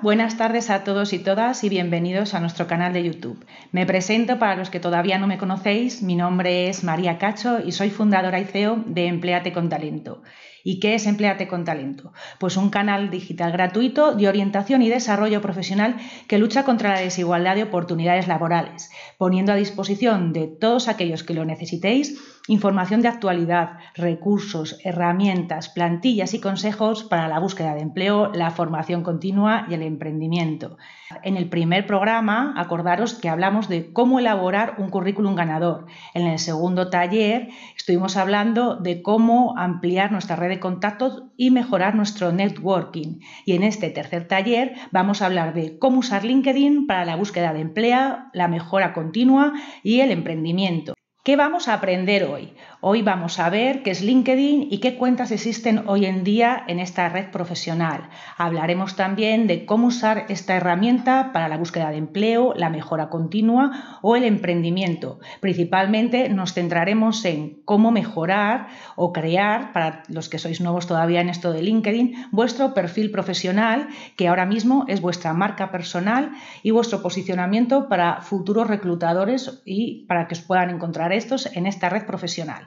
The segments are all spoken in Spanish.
buenas tardes a todos y todas y bienvenidos a nuestro canal de YouTube. Me presento para los que todavía no me conocéis, mi nombre es María Cacho y soy fundadora y CEO de Empleate con Talento. ¿Y qué es Empleate con Talento? Pues un canal digital gratuito de orientación y desarrollo profesional que lucha contra la desigualdad de oportunidades laborales, poniendo a disposición de todos aquellos que lo necesitéis información de actualidad, recursos, herramientas, plantillas y consejos para la búsqueda de empleo, la formación continua y el emprendimiento. En el primer programa, acordaros que hablamos de cómo elaborar un currículum ganador. En el segundo taller, estuvimos hablando de cómo ampliar nuestra red contactos y mejorar nuestro networking. Y en este tercer taller vamos a hablar de cómo usar LinkedIn para la búsqueda de empleo, la mejora continua y el emprendimiento. ¿Qué vamos a aprender hoy? Hoy vamos a ver qué es LinkedIn y qué cuentas existen hoy en día en esta red profesional. Hablaremos también de cómo usar esta herramienta para la búsqueda de empleo, la mejora continua o el emprendimiento. Principalmente nos centraremos en cómo mejorar o crear, para los que sois nuevos todavía en esto de LinkedIn, vuestro perfil profesional, que ahora mismo es vuestra marca personal y vuestro posicionamiento para futuros reclutadores y para que os puedan encontrar estos en esta red profesional.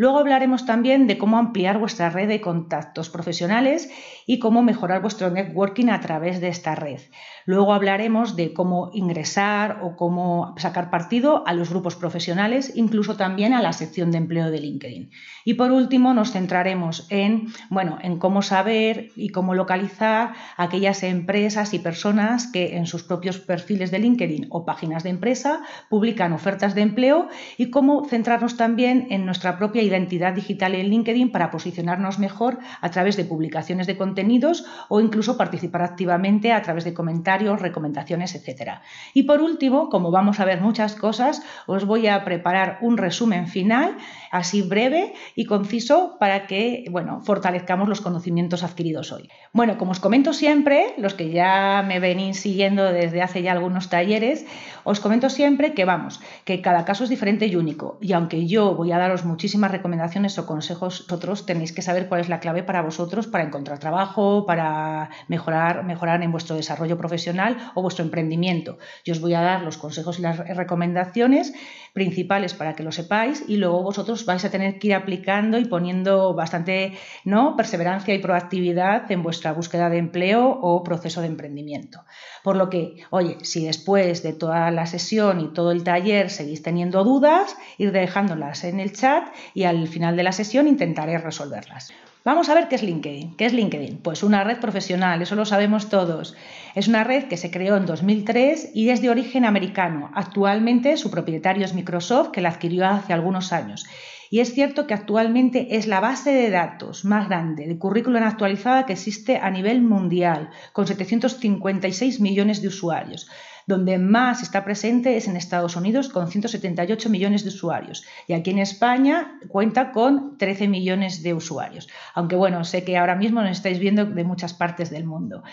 Luego hablaremos también de cómo ampliar vuestra red de contactos profesionales y cómo mejorar vuestro networking a través de esta red. Luego hablaremos de cómo ingresar o cómo sacar partido a los grupos profesionales, incluso también a la sección de empleo de LinkedIn. Y por último nos centraremos en, bueno, en cómo saber y cómo localizar aquellas empresas y personas que en sus propios perfiles de LinkedIn o páginas de empresa publican ofertas de empleo y cómo centrarnos también en nuestra propia entidad digital en LinkedIn para posicionarnos mejor a través de publicaciones de contenidos o incluso participar activamente a través de comentarios, recomendaciones, etcétera. Y por último, como vamos a ver muchas cosas, os voy a preparar un resumen final, así breve y conciso, para que bueno, fortalezcamos los conocimientos adquiridos hoy. Bueno, como os comento siempre, los que ya me venís siguiendo desde hace ya algunos talleres, os comento siempre que vamos, que cada caso es diferente y único. Y aunque yo voy a daros muchísimas recomendaciones, recomendaciones o consejos vosotros tenéis que saber cuál es la clave para vosotros para encontrar trabajo, para mejorar, mejorar en vuestro desarrollo profesional o vuestro emprendimiento. Yo os voy a dar los consejos y las recomendaciones, principales para que lo sepáis y luego vosotros vais a tener que ir aplicando y poniendo bastante ¿no? perseverancia y proactividad en vuestra búsqueda de empleo o proceso de emprendimiento. Por lo que, oye, si después de toda la sesión y todo el taller seguís teniendo dudas, ir dejándolas en el chat y al final de la sesión intentaré resolverlas. Vamos a ver qué es LinkedIn. ¿Qué es LinkedIn? Pues una red profesional, eso lo sabemos todos. Es una red que se creó en 2003 y es de origen americano. Actualmente su propietario es Microsoft, que la adquirió hace algunos años. Y es cierto que actualmente es la base de datos más grande de currículum actualizada que existe a nivel mundial, con 756 millones de usuarios. Donde más está presente es en Estados Unidos con 178 millones de usuarios y aquí en España cuenta con 13 millones de usuarios. Aunque bueno, sé que ahora mismo nos estáis viendo de muchas partes del mundo.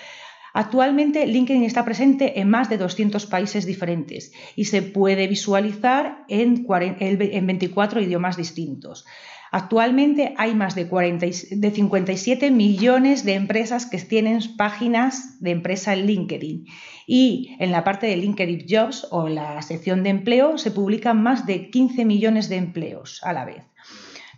Actualmente LinkedIn está presente en más de 200 países diferentes y se puede visualizar en 24 idiomas distintos. Actualmente hay más de, 57 millones de empresas que tienen páginas de empresa en LinkedIn y en la parte de LinkedIn Jobs o la sección de empleo se publican más de 15 millones de empleos a la vez.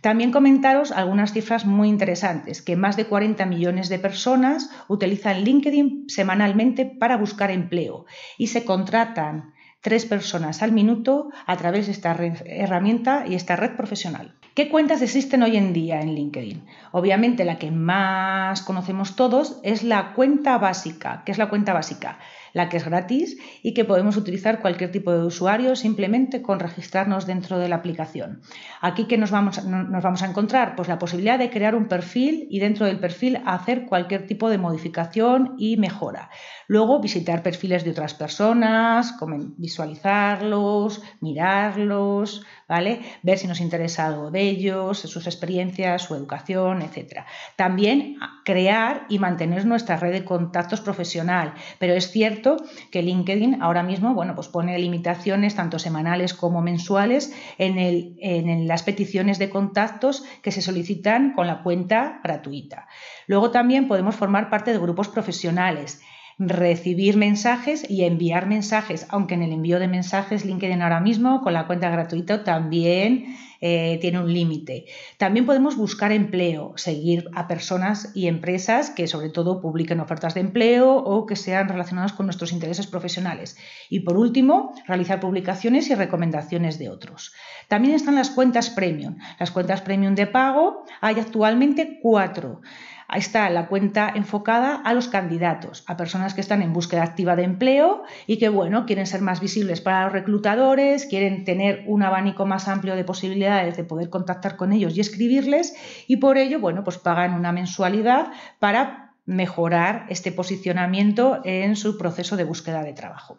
También comentaros algunas cifras muy interesantes, que más de 40 millones de personas utilizan LinkedIn semanalmente para buscar empleo y se contratan tres personas al minuto a través de esta herramienta y esta red profesional. ¿Qué cuentas existen hoy en día en LinkedIn? Obviamente la que más conocemos todos es la cuenta básica. ¿Qué es la cuenta básica? la que es gratis y que podemos utilizar cualquier tipo de usuario simplemente con registrarnos dentro de la aplicación. Aquí que nos vamos, nos vamos a encontrar pues la posibilidad de crear un perfil y dentro del perfil hacer cualquier tipo de modificación y mejora. Luego visitar perfiles de otras personas, visualizarlos, mirarlos, Ver si nos interesa algo de ellos, sus experiencias, su educación, etc. También crear y mantener nuestra red de contactos profesional, pero es cierto que LinkedIn ahora mismo, bueno, pues pone limitaciones tanto semanales como mensuales en las peticiones de contactos que se solicitan con la cuenta gratuita. Luego también podemos formar parte de grupos profesionales recibir mensajes y enviar mensajes, aunque en el envío de mensajes LinkedIn ahora mismo con la cuenta gratuita también eh, tiene un límite. También podemos buscar empleo, seguir a personas y empresas que sobre todo publiquen ofertas de empleo o que sean relacionadas con nuestros intereses profesionales. Y por último, realizar publicaciones y recomendaciones de otros. También están las cuentas premium. Las cuentas premium de pago hay actualmente cuatro. Ahí está la cuenta enfocada a los candidatos, a personas que están en búsqueda activa de empleo y que, bueno, quieren ser más visibles para los reclutadores, quieren tener un abanico más amplio de posibilidades de poder contactar con ellos y escribirles y por ello, bueno, pues pagan una mensualidad para mejorar este posicionamiento en su proceso de búsqueda de trabajo.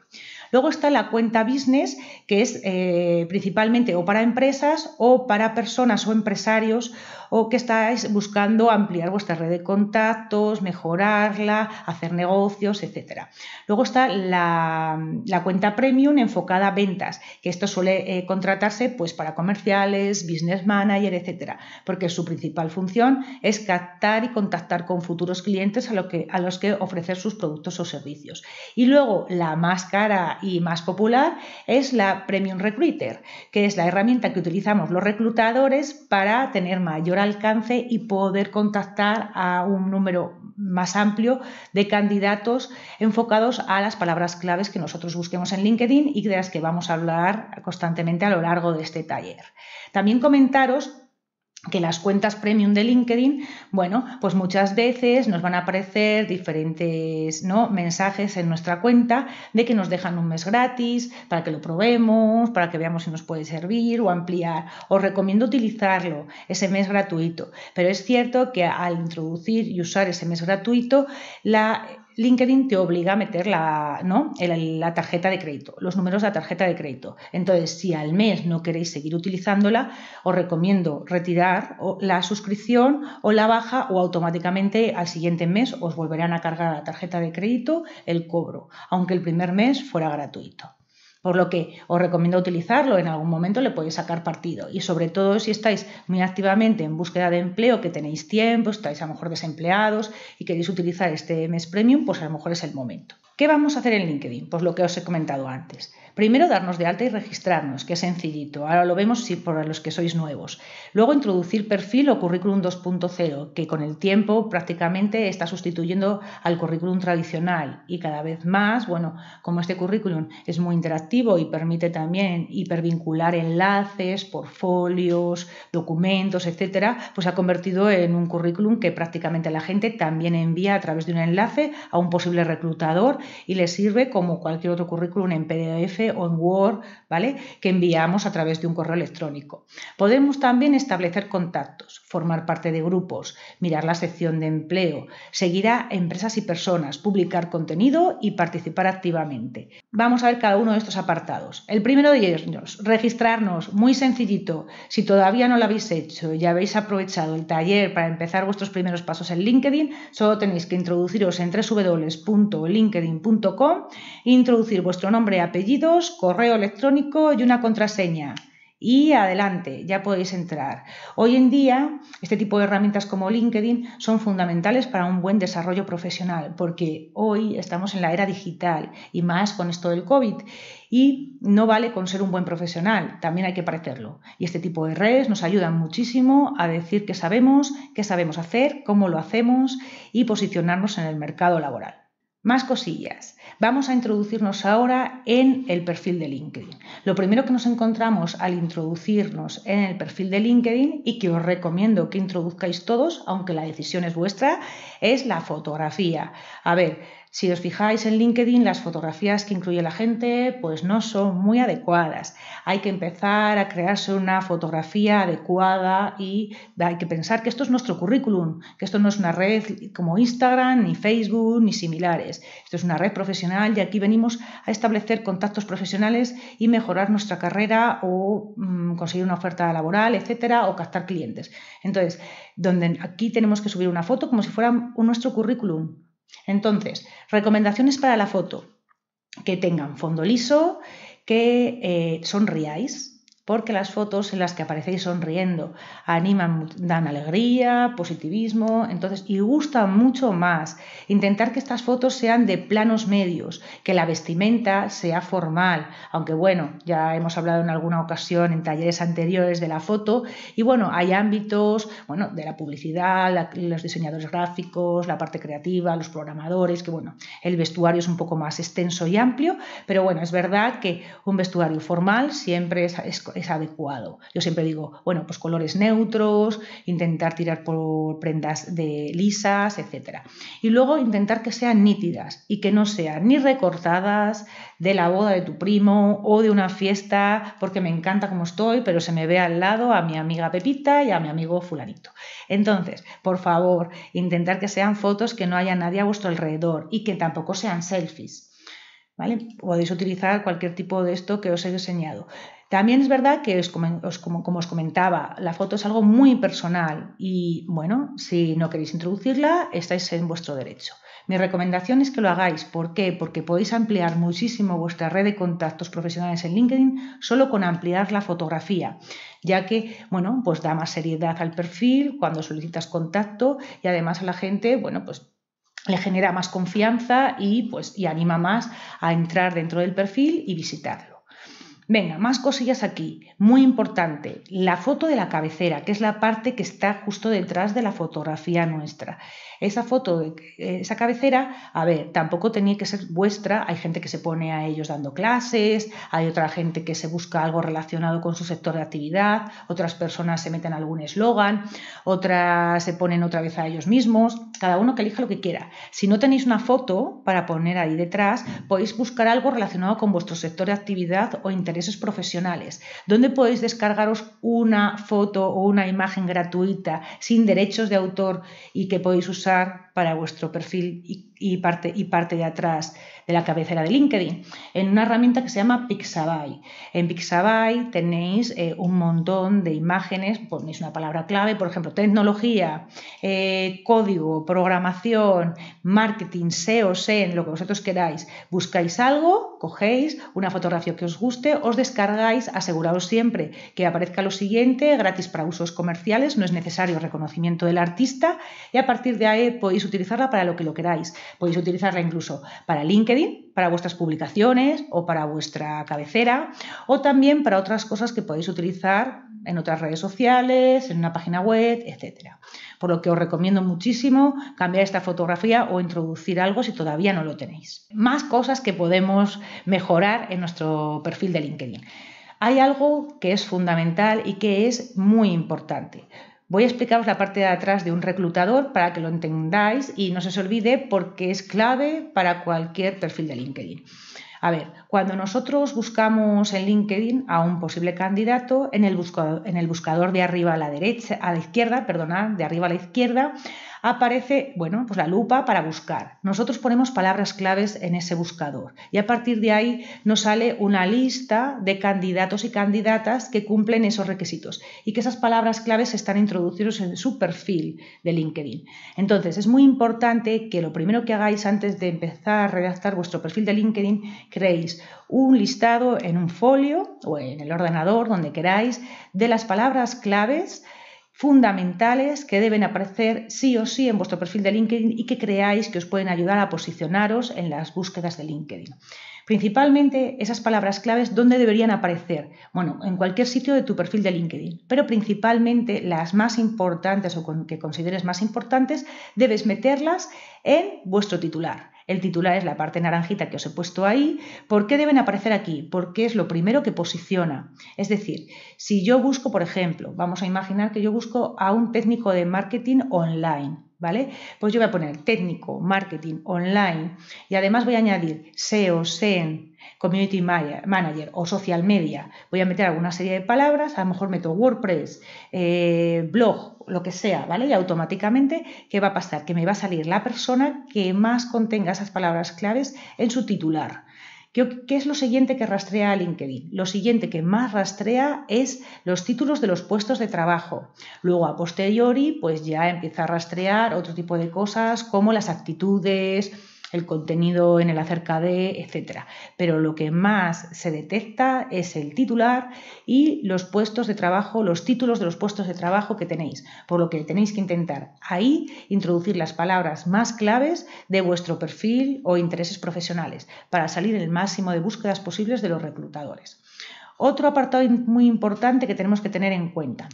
Luego está la cuenta business, que es eh, principalmente o para empresas o para personas o empresarios o que estáis buscando ampliar vuestra red de contactos, mejorarla, hacer negocios, etc. Luego está la, cuenta premium enfocada a ventas, que esto suele eh, contratarse pues, para comerciales, business manager, etc. Porque su principal función es captar y contactar con futuros clientes a, que, a los que ofrecer sus productos o servicios. Y luego la más cara y más popular es la Premium Recruiter, que es la herramienta que utilizamos los reclutadores para tener mayor alcance y poder contactar a un número más amplio de candidatos enfocados a las palabras claves que nosotros busquemos en LinkedIn y de las que vamos a hablar constantemente a lo largo de este taller. También comentaros que las cuentas premium de LinkedIn, bueno, pues muchas veces nos van a aparecer diferentes ¿no? mensajes en nuestra cuenta de que nos dejan un mes gratis para que lo probemos, para que veamos si nos puede servir o ampliar. Os recomiendo utilizarlo, ese mes gratuito. Pero es cierto que al introducir y usar ese mes gratuito, la LinkedIn te obliga a meter la, ¿no? la tarjeta de crédito, los números de la tarjeta de crédito. Entonces, si al mes no queréis seguir utilizándola, os recomiendo retirar la suscripción o la baja o automáticamente al siguiente mes os volverán a cargar la tarjeta de crédito el cobro, aunque el primer mes fuera gratuito. Por lo que os recomiendo utilizarlo, en algún momento le podéis sacar partido. Y sobre todo si estáis muy activamente en búsqueda de empleo, que tenéis tiempo, estáis a lo mejor desempleados y queréis utilizar este mes premium, pues a lo mejor es el momento. ¿Qué vamos a hacer en LinkedIn? Pues lo que os he comentado antes. Primero, darnos de alta y registrarnos, que es sencillito. Ahora lo vemos si por los que sois nuevos. Luego, introducir perfil o currículum 2.0, que con el tiempo prácticamente está sustituyendo al currículum tradicional y cada vez más, bueno, como este currículum es muy interactivo y permite también hipervincular enlaces, portfolios, documentos, etcétera, pues ha convertido en un currículum que prácticamente la gente también envía a través de un enlace a un posible reclutador y les sirve como cualquier otro currículum en PDF o en Word, ¿vale? Que enviamos a través de un correo electrónico. Podemos también establecer contactos, formar parte de grupos, mirar la sección de empleo, seguir a empresas y personas, publicar contenido y participar activamente. Vamos a ver cada uno de estos apartados. El primero de ellos, registrarnos, muy sencillito. Si todavía no lo habéis hecho y habéis aprovechado el taller para empezar vuestros primeros pasos en LinkedIn, solo tenéis que introduciros en www.linkedin introducir vuestro nombre apellidos, correo electrónico y una contraseña. Y adelante, ya podéis entrar. Hoy en día, este tipo de herramientas como LinkedIn son fundamentales para un buen desarrollo profesional, porque hoy estamos en la era digital y más con esto del COVID. Y no vale con ser un buen profesional, también hay que parecerlo. Y este tipo de redes nos ayudan muchísimo a decir qué sabemos, qué sabemos hacer, cómo lo hacemos y posicionarnos en el mercado laboral. Más cosillas. Vamos a introducirnos ahora en el perfil de LinkedIn. Lo primero que nos encontramos al introducirnos en el perfil de LinkedIn y que os recomiendo que introduzcáis todos, aunque la decisión es vuestra, es la fotografía. A ver, si os fijáis en LinkedIn, las fotografías que incluye la gente pues no son muy adecuadas. Hay que empezar a crearse una fotografía adecuada y hay que pensar que esto es nuestro currículum, que esto no es una red como Instagram, ni Facebook, ni similares. Esto es una red profesional y aquí venimos a establecer contactos profesionales y mejorar nuestra carrera o mm, conseguir una oferta laboral, etcétera, o captar clientes. Entonces, donde aquí tenemos que subir una foto como si fuera nuestro currículum entonces, recomendaciones para la foto. Que tengan fondo liso, que eh, sonriáis, porque las fotos en las que aparecéis sonriendo animan, dan alegría, positivismo, entonces, y gusta mucho más. Intentar que estas fotos sean de planos medios, que la vestimenta sea formal, aunque bueno, ya hemos hablado en alguna ocasión en talleres anteriores de la foto, y bueno, hay ámbitos, bueno, de la publicidad, los diseñadores gráficos, la parte creativa, los programadores, que bueno, el vestuario es un poco más extenso y amplio, pero bueno, es verdad que un vestuario formal siempre es es adecuado. Yo siempre digo, bueno, pues colores neutros, intentar tirar por prendas de lisas, etcétera, Y luego intentar que sean nítidas y que no sean ni recortadas de la boda de tu primo o de una fiesta, porque me encanta como estoy, pero se me ve al lado a mi amiga Pepita y a mi amigo fulanito. Entonces, por favor, intentar que sean fotos que no haya nadie a vuestro alrededor y que tampoco sean selfies. ¿Vale? Podéis utilizar cualquier tipo de esto que os he enseñado. También es verdad que, como, os comentaba, la foto es algo muy personal y, bueno, si no queréis introducirla, estáis en vuestro derecho. Mi recomendación es que lo hagáis. ¿Por qué? Porque podéis ampliar muchísimo vuestra red de contactos profesionales en LinkedIn solo con ampliar la fotografía, ya que, bueno, pues da más seriedad al perfil cuando solicitas contacto y además a la gente, bueno, pues le genera más confianza y, pues, y anima más a entrar dentro del perfil y visitarlo. Venga, más cosillas aquí. Muy importante, la foto de la cabecera, que es la parte que está justo detrás de la fotografía nuestra esa foto, eh, esa cabecera, a ver, tampoco tenía que ser vuestra, hay gente que se pone a ellos dando clases, hay otra gente que se busca algo relacionado con su sector de actividad, otras personas se meten algún eslogan, otras se ponen otra vez a ellos mismos, cada uno que elija lo que quiera. Si no tenéis una foto para poner ahí detrás, podéis buscar algo relacionado con vuestro sector de actividad o intereses profesionales, ¿Dónde podéis descargaros una foto o una imagen gratuita sin derechos de autor y que podéis usar Gracias para vuestro perfil y, parte, y parte de atrás de la cabecera de LinkedIn, en una herramienta que se llama Pixabay. En Pixabay tenéis eh, un montón de imágenes, ponéis una palabra clave, por ejemplo, tecnología, eh, código, programación, marketing, SEO, SEN, lo que vosotros queráis. Buscáis algo, cogéis una fotografía que os guste, os descargáis, aseguraos siempre que aparezca lo siguiente, gratis para usos comerciales, no es necesario reconocimiento del artista y a partir de ahí podéis utilizarla para lo que lo queráis. Podéis utilizarla incluso para LinkedIn, para vuestras publicaciones o para vuestra cabecera, o también para otras cosas que podéis utilizar en otras redes sociales, en una página web, etcétera. Por lo que os recomiendo muchísimo cambiar esta fotografía o introducir algo si todavía no lo tenéis. Más cosas que podemos mejorar en nuestro perfil de LinkedIn. Hay algo que es fundamental y que es muy importante. Voy a explicaros la parte de atrás de un reclutador para que lo entendáis y no se os olvide porque es clave para cualquier perfil de LinkedIn. A ver, cuando nosotros buscamos en LinkedIn a un posible candidato, en el buscador, de arriba a la derecha, a la izquierda, de arriba a la izquierda, aparece, bueno, pues la lupa para buscar. Nosotros ponemos palabras claves en ese buscador y a partir de ahí nos sale una lista de candidatos y candidatas que cumplen esos requisitos y que esas palabras claves están introducidas en su perfil de LinkedIn. Entonces, es muy importante que lo primero que hagáis antes de empezar a redactar vuestro perfil de LinkedIn, creéis un listado en un folio o en el ordenador, donde queráis, de las palabras claves fundamentales que deben aparecer sí o sí en vuestro perfil de LinkedIn y que creáis que os pueden ayudar a posicionaros en las búsquedas de LinkedIn. Principalmente esas palabras claves, ¿dónde deberían aparecer? Bueno, en cualquier sitio de tu perfil de LinkedIn, pero principalmente las más importantes o que consideres más importantes, debes meterlas en vuestro titular, el titular es la parte naranjita que os he puesto ahí. ¿Por qué deben aparecer aquí? Porque es lo primero que posiciona. Es decir, si yo busco, por ejemplo, vamos a imaginar que yo busco a un técnico de marketing online. ¿vale? Pues yo voy a poner técnico, marketing, online y además voy a añadir SEO, SEM, community manager o social media. Voy a meter alguna serie de palabras, a lo mejor meto WordPress, eh, blog, lo que sea, ¿vale? Y automáticamente, ¿qué va a pasar? Que me va a salir la persona que más contenga esas palabras claves en su titular. ¿Qué, es lo siguiente que rastrea LinkedIn? Lo siguiente que más rastrea es los títulos de los puestos de trabajo. Luego, a posteriori, pues ya empieza a rastrear otro tipo de cosas como las actitudes, el contenido en el acerca de, etcétera. Pero lo que más se detecta es el titular y los puestos de trabajo, los títulos de los puestos de trabajo que tenéis, por lo que tenéis que intentar ahí introducir las palabras más claves de vuestro perfil o intereses profesionales para salir el máximo de búsquedas posibles de los reclutadores. Otro apartado muy importante que tenemos que tener en cuenta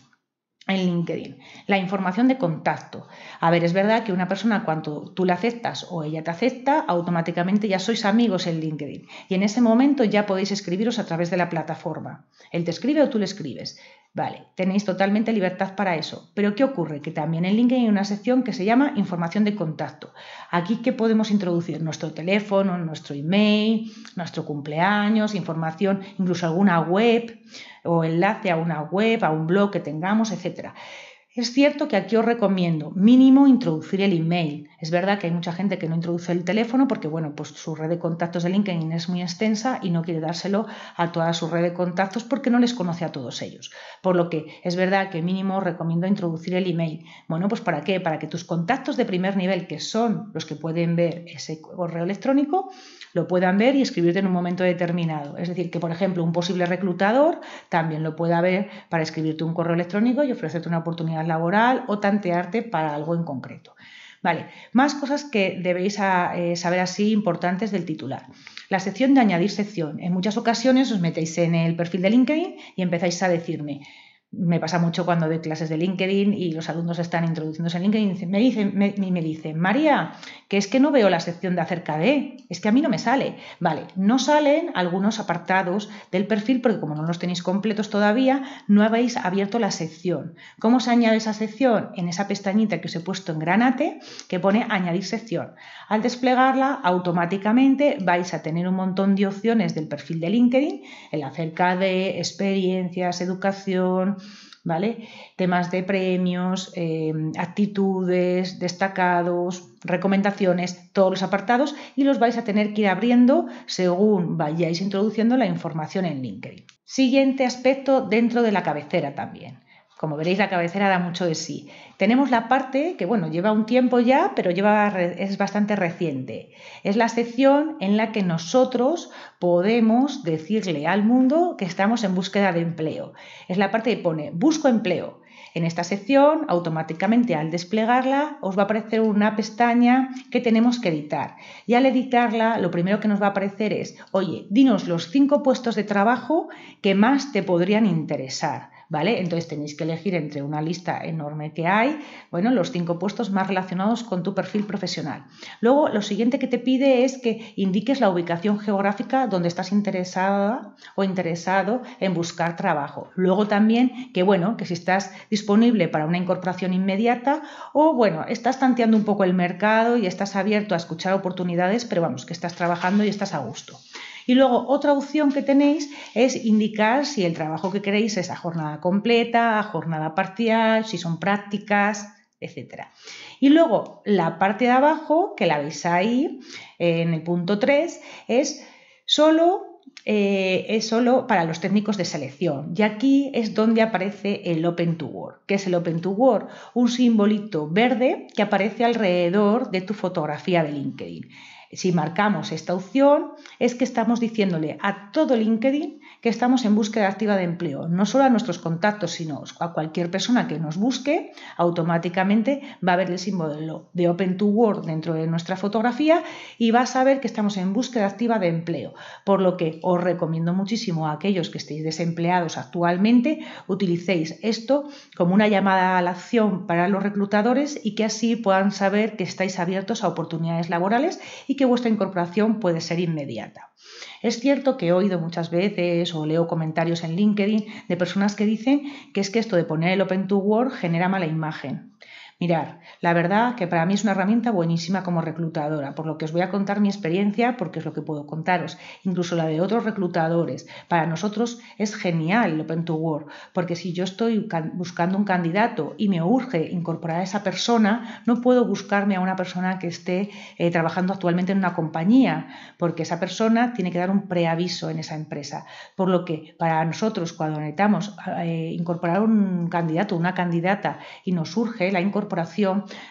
en LinkedIn. La información de contacto. A ver, es verdad que una persona cuando tú la aceptas o ella te acepta, automáticamente ya sois amigos en LinkedIn. Y en ese momento ya podéis escribiros a través de la plataforma. Él te escribe o tú le escribes. Vale, tenéis totalmente libertad para eso. Pero ¿qué ocurre? Que también en LinkedIn hay una sección que se llama información de contacto. Aquí que podemos introducir nuestro teléfono, nuestro email, nuestro cumpleaños, información, incluso alguna web o enlace a una web, a un blog que tengamos, etcétera. Es cierto que aquí os recomiendo mínimo introducir el email. Es verdad que hay mucha gente que no introduce el teléfono porque bueno, pues su red de contactos de LinkedIn es muy extensa y no quiere dárselo a toda su red de contactos porque no les conoce a todos ellos. Por lo que es verdad que mínimo recomiendo introducir el email. Bueno, pues para qué? Para que tus contactos de primer nivel, que son los que pueden ver ese correo electrónico, lo puedan ver y escribirte en un momento determinado. Es decir, que por ejemplo un posible reclutador también lo pueda ver para escribirte un correo electrónico y ofrecerte una oportunidad laboral o tantearte para algo en concreto. Vale, más cosas que debéis ah, eh, saber así importantes del titular. La sección de añadir sección. En muchas ocasiones os metéis en el perfil de LinkedIn y empezáis a decirme, me pasa mucho cuando doy clases de LinkedIn y los alumnos están introduciéndose en LinkedIn me dicen, me, me dicen, María, que es que no veo la sección de acerca de, es que a mí no me sale. Vale, no salen algunos apartados del perfil porque como no los tenéis completos todavía, no habéis abierto la sección. ¿Cómo se añade esa sección? En esa pestañita que os he puesto en granate que pone añadir sección. Al desplegarla, automáticamente vais a tener un montón de opciones del perfil de LinkedIn, el acerca de experiencias, educación, ¿vale? Temas de premios, eh, actitudes, destacados, recomendaciones, todos los apartados y los vais a tener que ir abriendo según vayáis introduciendo la información en LinkedIn. Siguiente aspecto dentro de la cabecera también como veréis, la cabecera da mucho de sí. Tenemos la parte que, bueno, lleva un tiempo ya, pero lleva, es bastante reciente. Es la sección en la que nosotros podemos decirle al mundo que estamos en búsqueda de empleo. Es la parte que pone busco empleo. En esta sección, automáticamente al desplegarla, os va a aparecer una pestaña que tenemos que editar. Y al editarla, lo primero que nos va a aparecer es, oye, dinos los cinco puestos de trabajo que más te podrían interesar. ¿vale? Entonces tenéis que elegir entre una lista enorme que hay, bueno, los cinco puestos más relacionados con tu perfil profesional. Luego, lo siguiente que te pide es que indiques la ubicación geográfica donde estás interesada o interesado en buscar trabajo. Luego también que, bueno, que si estás disponible para una incorporación inmediata o, bueno, estás tanteando un poco el mercado y estás abierto a escuchar oportunidades, pero vamos, que estás trabajando y estás a gusto. Y luego otra opción que tenéis es indicar si el trabajo que queréis es a jornada completa, a jornada parcial, si son prácticas, etcétera. Y luego la parte de abajo, que la veis ahí en el punto 3, es solo, eh, es para los técnicos de selección. Y aquí es donde aparece el Open to Work, que es el Open to Work, un simbolito verde que aparece alrededor de tu fotografía de LinkedIn. Si marcamos esta opción, es que estamos diciéndole a todo LinkedIn que estamos en búsqueda activa de empleo. No solo a nuestros contactos, sino a cualquier persona que nos busque, automáticamente va a ver el símbolo de Open to Work dentro de nuestra fotografía y va a saber que estamos en búsqueda activa de empleo. Por lo que os recomiendo muchísimo a aquellos que estéis desempleados actualmente, utilicéis esto como una llamada a la acción para los reclutadores y que así puedan saber que estáis abiertos a oportunidades laborales y que vuestra incorporación puede ser inmediata. Es cierto que he oído muchas veces o leo comentarios en LinkedIn de personas que dicen que es que esto de poner el Open to Work genera mala imagen. Mirar, la verdad que para mí es una herramienta buenísima como reclutadora, por lo que os voy a contar mi experiencia porque es lo que puedo contaros, incluso la de otros reclutadores. Para nosotros es genial el Open to Work, porque si yo estoy buscando un candidato y me urge incorporar a esa persona, no puedo buscarme a una persona que esté eh, trabajando actualmente en una compañía, porque esa persona tiene que dar un preaviso en esa empresa. Por lo que para nosotros cuando necesitamos eh, incorporar un candidato, una candidata y nos urge la incorporación,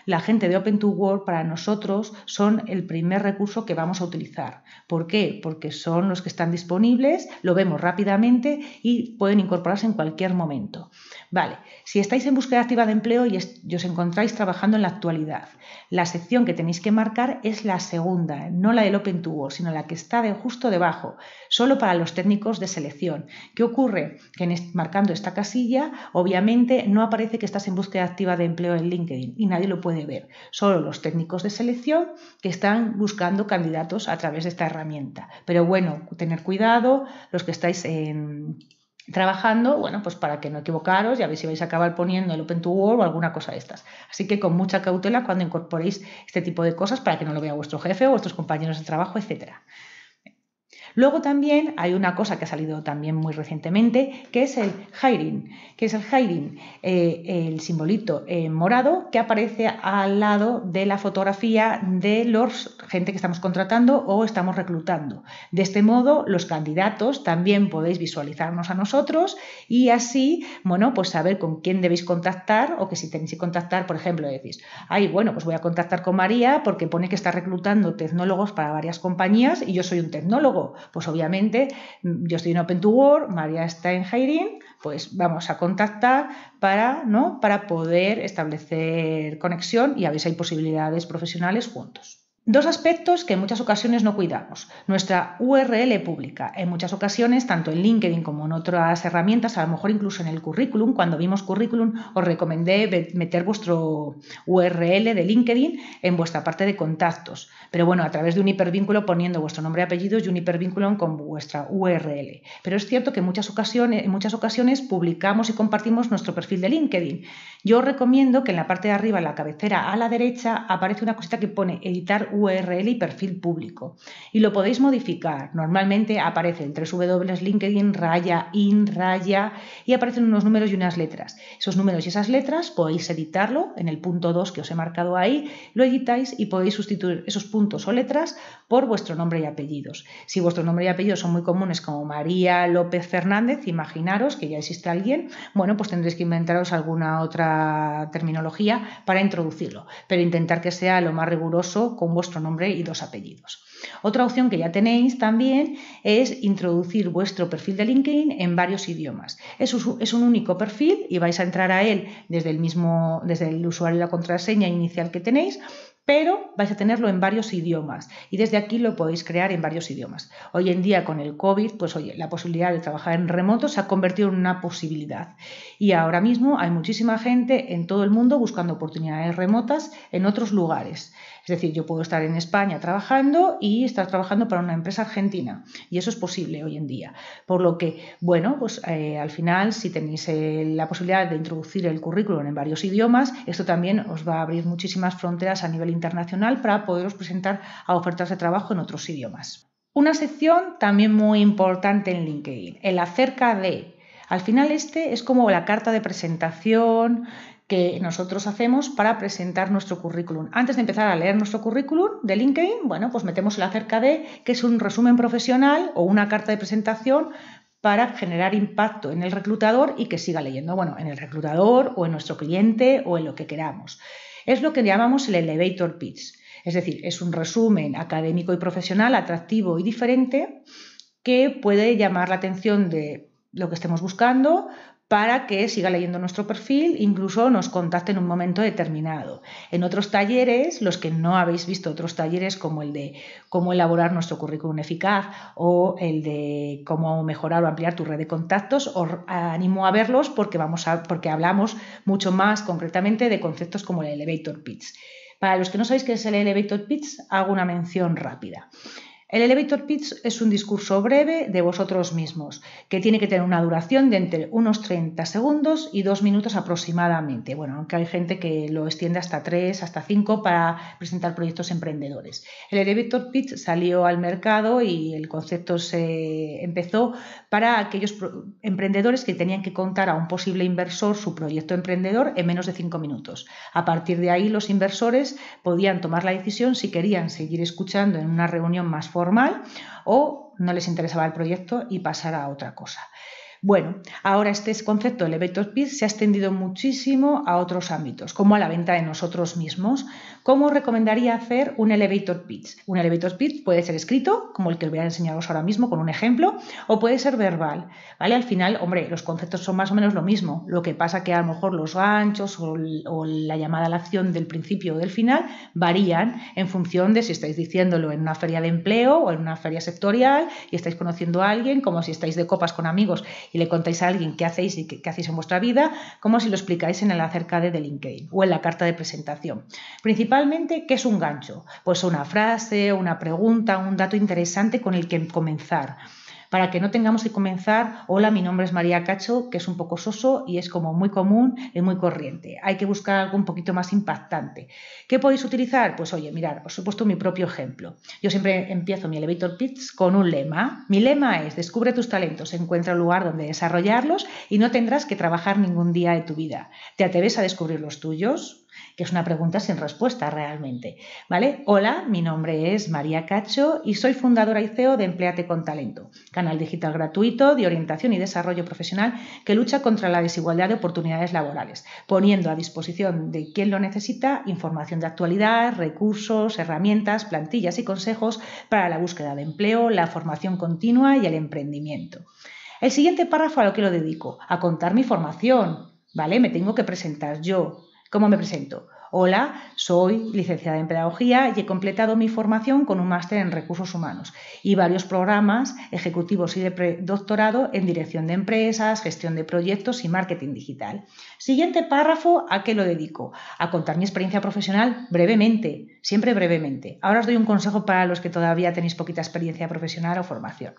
la gente de Open to Work para nosotros son el primer recurso que vamos a utilizar. ¿Por qué? Porque son los que están disponibles, lo vemos rápidamente y pueden incorporarse en cualquier momento. Vale, si estáis en búsqueda activa de empleo y, os encontráis trabajando en la actualidad, la sección que tenéis que marcar es la segunda, no la del Open to Work, sino la que está de justo debajo, solo para los técnicos de selección. ¿Qué ocurre? Que marcando esta casilla, obviamente no aparece que estás en búsqueda activa de empleo en LinkedIn y nadie lo puede ver, solo los técnicos de selección que están buscando candidatos a través de esta herramienta. Pero bueno, tener cuidado, los que estáis en trabajando, bueno, pues para que no equivocaros y a ver si vais a acabar poniendo el Open to World o alguna cosa de estas. Así que con mucha cautela cuando incorporéis este tipo de cosas para que no lo vea vuestro jefe o vuestros compañeros de trabajo, etcétera. Luego también hay una cosa que ha salido también muy recientemente, que es el hiring, que es el hiring, eh, el simbolito eh, morado que aparece al lado de la fotografía de los gente que estamos contratando o estamos reclutando. De este modo, los candidatos también podéis visualizarnos a nosotros y así, bueno, pues saber con quién debéis contactar o que si tenéis que contactar, por ejemplo, decís, ay, bueno, pues voy a contactar con María porque pone que está reclutando tecnólogos para varias compañías y yo soy un tecnólogo pues obviamente mm, yo estoy en Open to Work, María está en Hiring, pues vamos a contactar para, ¿no? para poder establecer conexión y a ver si hay posibilidades profesionales juntos. Dos aspectos que en muchas ocasiones no cuidamos. Nuestra URL pública. En muchas ocasiones, tanto en LinkedIn como en otras herramientas, a lo mejor incluso en el currículum, cuando vimos currículum, os recomendé meter vuestro URL de LinkedIn en vuestra parte de contactos. Pero bueno, a través de un hipervínculo poniendo vuestro nombre y apellidos y un hipervínculo con vuestra URL. Pero es cierto que en muchas ocasiones, en muchas ocasiones publicamos y compartimos nuestro perfil de LinkedIn. Yo os recomiendo que en la parte de arriba, en la cabecera a la derecha, aparece una cosita que pone editar URL y perfil público. Y lo podéis modificar. Normalmente aparecen tres W LinkedIn, e raya, in, raya, y aparecen unos números y unas letras. Esos números y esas letras podéis editarlo en el punto 2 que os he marcado ahí, lo editáis y podéis sustituir esos puntos o letras por vuestro nombre y apellidos. Si vuestro nombre y apellidos son muy comunes como María López Fernández, imaginaros que ya existe alguien, bueno, pues tendréis que inventaros alguna otra terminología para introducirlo, pero intentar que sea lo más riguroso con vuestro nombre y dos apellidos. Otra opción que ya tenéis también es introducir vuestro perfil de LinkedIn en varios idiomas. Es, un único perfil y vais a entrar a él desde el mismo, desde el usuario y la contraseña inicial que tenéis, pero vais a tenerlo en varios idiomas y desde aquí lo podéis crear en varios idiomas. Hoy en día con el COVID, pues oye, la posibilidad de trabajar en remoto se ha convertido en una posibilidad y ahora mismo hay muchísima gente en todo el mundo buscando oportunidades remotas en otros lugares. Es decir, yo puedo estar en España trabajando y estar trabajando para una empresa argentina. Y eso es posible hoy en día. Por lo que, bueno, pues eh, al final, si tenéis eh, la posibilidad de introducir el currículum en varios idiomas, esto también os va a abrir muchísimas fronteras a nivel internacional para poderos presentar a ofertas de trabajo en otros idiomas. Una sección también muy importante en LinkedIn, el acerca de. Al final este es como la carta de presentación, que nosotros hacemos para presentar nuestro currículum. Antes de empezar a leer nuestro currículum de LinkedIn, bueno, pues metemos el acerca de, que es un resumen profesional o una carta de presentación para generar impacto en el reclutador y que siga leyendo, bueno, en el reclutador o en nuestro cliente o en lo que queramos. Es lo que llamamos el elevator pitch, es decir, es un resumen académico y profesional atractivo y diferente que puede llamar la atención de lo que estemos buscando, para que siga leyendo nuestro perfil, incluso nos contacte en un momento determinado. En otros talleres, los que no habéis visto otros talleres como el de cómo elaborar nuestro currículum eficaz o el de cómo mejorar o ampliar tu red de contactos, os animo a verlos porque, vamos porque hablamos mucho más concretamente de conceptos como el elevator pitch. Para los que no sabéis qué es el elevator pitch, hago una mención rápida. El elevator pitch es un discurso breve de vosotros mismos, que tiene que tener una duración de entre unos 30 segundos y dos minutos aproximadamente. Bueno, aunque hay gente que lo extiende hasta tres, hasta cinco para presentar proyectos emprendedores. El elevator pitch salió al mercado y el concepto se empezó para aquellos emprendedores que tenían que contar a un posible inversor su proyecto emprendedor en menos de cinco minutos. A partir de ahí, los inversores podían tomar la decisión si querían seguir escuchando en una reunión más formal o no les interesaba el proyecto y pasar a otra cosa. Bueno, ahora este concepto del evento pitch» se ha extendido muchísimo a otros ámbitos, como a la venta de nosotros mismos. ¿Cómo recomendaría hacer un elevator pitch? Un elevator pitch puede ser escrito, como el que os voy a enseñaros ahora mismo con un ejemplo, o puede ser verbal, ¿vale? Al final, hombre, los conceptos son más o menos lo mismo, lo que pasa que a lo mejor los ganchos o, la llamada a la acción del principio o del final varían en función de si estáis diciéndolo en una feria de empleo o en una feria sectorial y estáis conociendo a alguien, como si estáis de copas con amigos y le contáis a alguien qué hacéis y qué, hacéis en vuestra vida, como si lo explicáis en el acerca de LinkedIn o en la carta de presentación. Principal Principalmente, ¿qué es un gancho? Pues una frase, una pregunta, un dato interesante con el que comenzar para que no tengamos que comenzar, hola, mi nombre es María Cacho, que es un poco soso y es como muy común y muy corriente. Hay que buscar algo un poquito más impactante. ¿Qué podéis utilizar? Pues oye, mirar, os he puesto mi propio ejemplo. Yo siempre empiezo mi elevator pitch con un lema. Mi lema es, descubre tus talentos, encuentra un lugar donde desarrollarlos y no tendrás que trabajar ningún día de tu vida. ¿Te atreves a descubrir los tuyos? que es una pregunta sin respuesta realmente, ¿vale? Hola, mi nombre es María Cacho y soy fundadora y CEO de Empleate con Talento, canal digital gratuito de orientación y desarrollo profesional que lucha contra la desigualdad de oportunidades laborales, poniendo a disposición de quien lo necesita información de actualidad, recursos, herramientas, plantillas y consejos para la búsqueda de empleo, la formación continua y el emprendimiento. El siguiente párrafo a lo que lo dedico, a contar mi formación, ¿vale? Me tengo que presentar yo, ¿Cómo me presento? Hola, soy licenciada en Pedagogía y he completado mi formación con un máster en Recursos Humanos y varios programas ejecutivos y de doctorado en Dirección de Empresas, Gestión de Proyectos y Marketing Digital. Siguiente párrafo, ¿a qué lo dedico? A contar mi experiencia profesional brevemente, siempre brevemente. Ahora os doy un consejo para los que todavía tenéis poquita experiencia profesional o formación.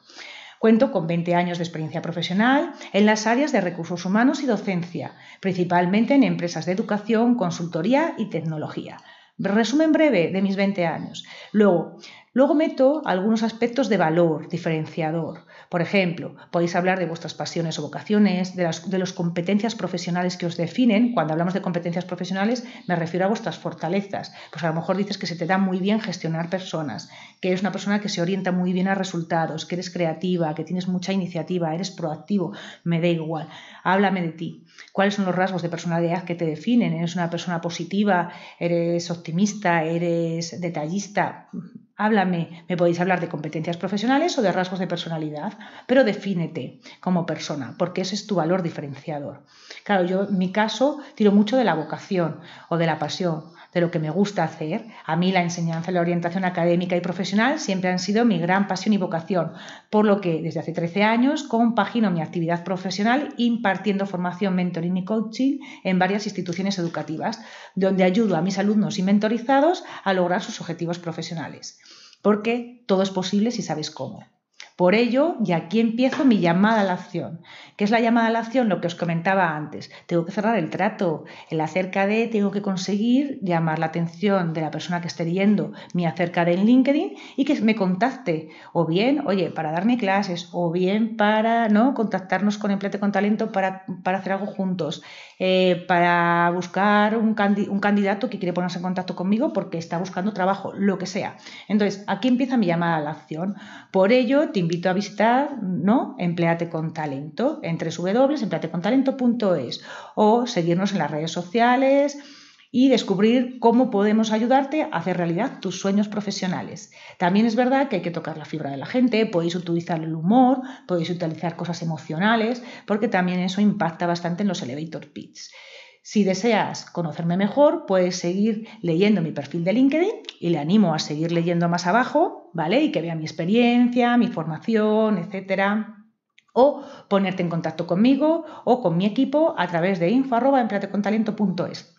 Cuento con 20 años de experiencia profesional en las áreas de recursos humanos y docencia, principalmente en empresas de educación, consultoría y tecnología. Resumen breve de mis 20 años. Luego, luego meto algunos aspectos de valor diferenciador. Por ejemplo, podéis hablar de vuestras pasiones o vocaciones, de las de competencias profesionales que os definen. Cuando hablamos de competencias profesionales, me refiero a vuestras fortalezas. Pues a lo mejor dices que se te da muy bien gestionar personas, que eres una persona que se orienta muy bien a resultados, que eres creativa, que tienes mucha iniciativa, eres proactivo, me da igual. Háblame de ti. ¿Cuáles son los rasgos de personalidad que te definen? ¿Eres una persona positiva? ¿Eres optimista? ¿Eres detallista? háblame, me podéis hablar de competencias profesionales o de rasgos de personalidad, pero defínete como persona, porque ese es tu valor diferenciador. Claro, yo en mi caso tiro mucho de la vocación o de la pasión lo que me gusta hacer. A mí la enseñanza, la orientación académica y profesional siempre han sido mi gran pasión y vocación, por lo que desde hace 13 años compagino mi actividad profesional impartiendo formación, mentoring y coaching en varias instituciones educativas, donde ayudo a mis alumnos y mentorizados a lograr sus objetivos profesionales. Porque todo es posible si sabes cómo. Por ello, y aquí empiezo mi llamada a la acción. ¿Qué es la llamada a la acción? Lo que os comentaba antes. Tengo que cerrar el trato, el acerca de, tengo que conseguir llamar la atención de la persona que esté viendo mi acerca de en LinkedIn y que me contacte. O bien, oye, para darme clases, o bien para ¿no? contactarnos con Emplete con Talento para, hacer algo juntos, eh, para buscar un, un candidato que quiere ponerse en contacto conmigo porque está buscando trabajo, lo que sea. Entonces, aquí empieza mi llamada a la acción. Por ello, te invito a visitar ¿no? Empleate con Talento www.empleatecontalento.es o seguirnos en las redes sociales y descubrir cómo podemos ayudarte a hacer realidad tus sueños profesionales. También es verdad que hay que tocar la fibra de la gente, podéis utilizar el humor, podéis utilizar cosas emocionales, porque también eso impacta bastante en los elevator pitch. Si deseas conocerme mejor, puedes seguir leyendo mi perfil de LinkedIn y le animo a seguir leyendo más abajo, ¿vale? Y que vea mi experiencia, mi formación, etcétera. O ponerte en contacto conmigo o con mi equipo a través de info.empleatecontalento.es.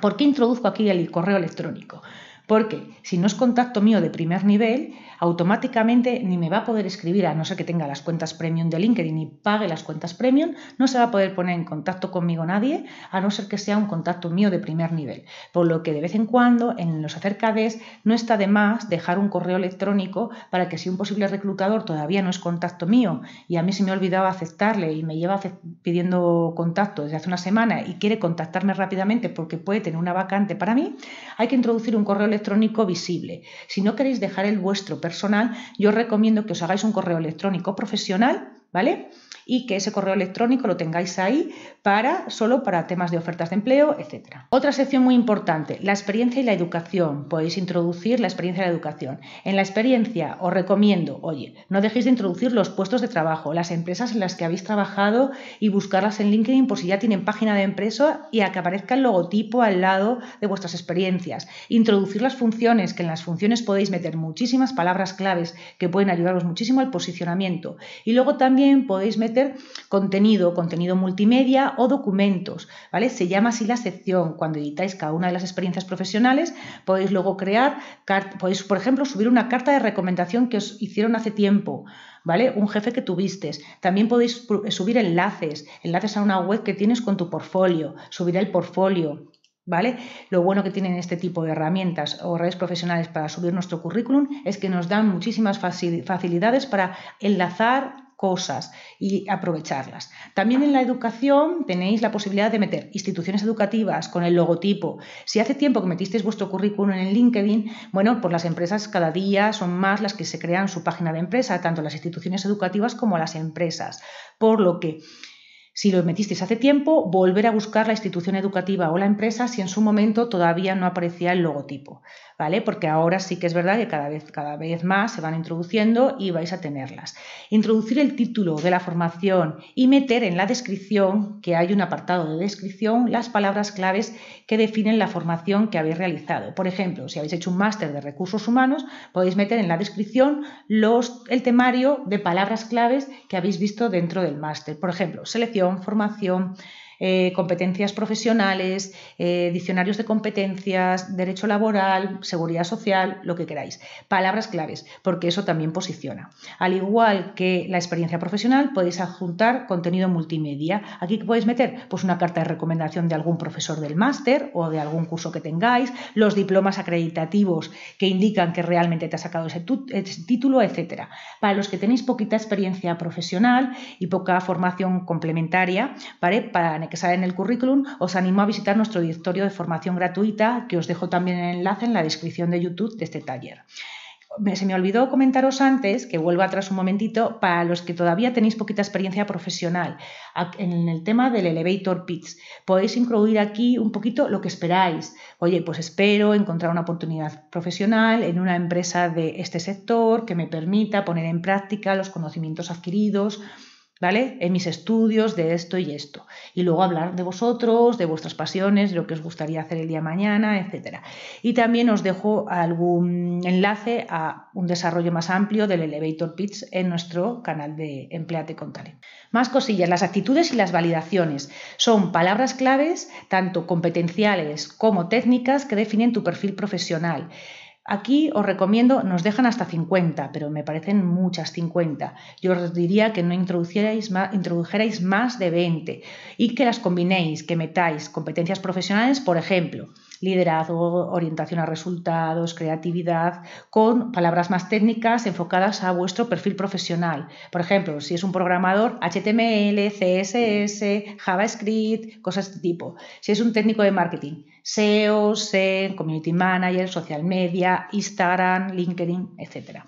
¿Por qué introduzco aquí el correo electrónico? Porque si no es contacto mío de primer nivel, automáticamente ni me va a poder escribir, a no ser que tenga las cuentas premium de LinkedIn y pague las cuentas premium, no se va a poder poner en contacto conmigo nadie, a no ser que sea un contacto mío de primer nivel. Por lo que de vez en cuando en los acercades no está de más dejar un correo electrónico para que si un posible reclutador todavía no es contacto mío y a mí se me ha olvidado aceptarle y me lleva pidiendo contacto desde hace una semana y quiere contactarme rápidamente porque puede tener una vacante para mí, hay que introducir un correo electrónico electrónico visible. Si no queréis dejar el vuestro personal, yo os recomiendo que os hagáis un correo electrónico profesional, ¿vale? y que ese correo electrónico lo tengáis ahí para solo para temas de ofertas de empleo, etcétera. Otra sección muy importante, la experiencia y la educación. Podéis introducir la experiencia y la educación. En la experiencia os recomiendo, oye, no dejéis de introducir los puestos de trabajo, las empresas en las que habéis trabajado y buscarlas en LinkedIn por si ya tienen página de empresa y a que aparezca el logotipo al lado de vuestras experiencias. Introducir las funciones, que en las funciones podéis meter muchísimas palabras claves que pueden ayudaros muchísimo al posicionamiento. Y luego también podéis contenido, contenido multimedia o documentos, ¿vale? Se llama así la sección. Cuando editáis cada una de las experiencias profesionales, podéis luego crear, podéis, por ejemplo, subir una carta de recomendación que os hicieron hace tiempo, ¿vale? Un jefe que tuviste. También podéis subir enlaces, enlaces a una web que tienes con tu portfolio, subir el portfolio, ¿Vale? Lo bueno que tienen este tipo de herramientas o redes profesionales para subir nuestro currículum es que nos dan muchísimas facilidades para enlazar cosas y aprovecharlas. También en la educación tenéis la posibilidad de meter instituciones educativas con el logotipo. Si hace tiempo que metisteis vuestro currículum en LinkedIn, bueno, pues las empresas cada día son más las que se crean su página de empresa, tanto las instituciones educativas como las empresas. Por lo que si lo metisteis hace tiempo, volver a buscar la institución educativa o la empresa si en su momento todavía no aparecía el logotipo, ¿vale? Porque ahora sí que es verdad que cada vez, cada vez más se van introduciendo y vais a tenerlas. Introducir el título de la formación y meter en la descripción, que hay un apartado de descripción, las palabras claves que definen la formación que habéis realizado. Por ejemplo, si habéis hecho un máster de recursos humanos, podéis meter en la descripción los, el temario de palabras claves que habéis visto dentro del máster. Por ejemplo, selección formación, eh, competencias profesionales, eh, diccionarios de competencias, derecho laboral, seguridad social, lo que queráis. Palabras claves, porque eso también posiciona. Al igual que la experiencia profesional, podéis adjuntar contenido multimedia. Aquí podéis meter pues una carta de recomendación de algún profesor del máster o de algún curso que tengáis, los diplomas acreditativos que indican que realmente te ha sacado ese, título, etc. Para los que tenéis poquita experiencia profesional y poca formación complementaria, para Para que sale en el currículum, os animo a visitar nuestro directorio de formación gratuita, que os dejo también el enlace en la descripción de YouTube de este taller se me olvidó comentaros antes, que vuelvo atrás un momentito, para los que todavía tenéis poquita experiencia profesional en el tema del elevator pitch. Podéis incluir aquí un poquito lo que esperáis. Oye, pues espero encontrar una oportunidad profesional en una empresa de este sector que me permita poner en práctica los conocimientos adquiridos ¿vale? En mis estudios de esto y esto. Y luego hablar de vosotros, de vuestras pasiones, de lo que os gustaría hacer el día mañana, etc. Y también os dejo algún enlace a un desarrollo más amplio del Elevator Pitch en nuestro canal de Empleate con Más cosillas, las actitudes y las validaciones son palabras claves, tanto competenciales como técnicas, que definen tu perfil profesional. Aquí os recomiendo, nos dejan hasta 50, pero me parecen muchas 50. Yo os diría que no introdujerais más, más de 20 y que las combinéis, que metáis competencias profesionales, por ejemplo, liderazgo, orientación a resultados, creatividad, con palabras más técnicas enfocadas a vuestro perfil profesional. Por ejemplo, si es un programador, HTML, CSS, JavaScript, cosas de este tipo. Si es un técnico de marketing, SEO, SEM, Community Manager, Social Media, Instagram, LinkedIn, etc.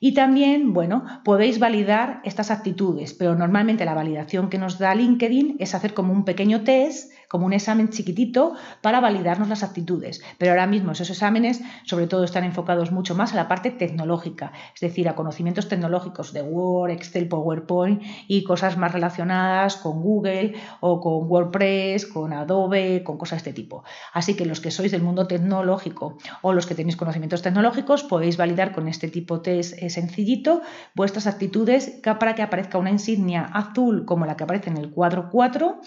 Y también, bueno, podéis validar estas actitudes, pero normalmente la validación que nos da LinkedIn es hacer como un pequeño test como un examen chiquitito para validarnos las actitudes. Pero ahora mismo esos exámenes sobre todo están enfocados mucho más a la parte tecnológica, es decir, a conocimientos tecnológicos de Word, Excel, PowerPoint y cosas más relacionadas con Google o con WordPress, con Adobe, con cosas de este tipo. Así que los que sois del mundo tecnológico o los que tenéis conocimientos tecnológicos podéis validar con este tipo de test eh, sencillito vuestras actitudes para que aparezca una insignia azul como la que aparece en el cuadro 4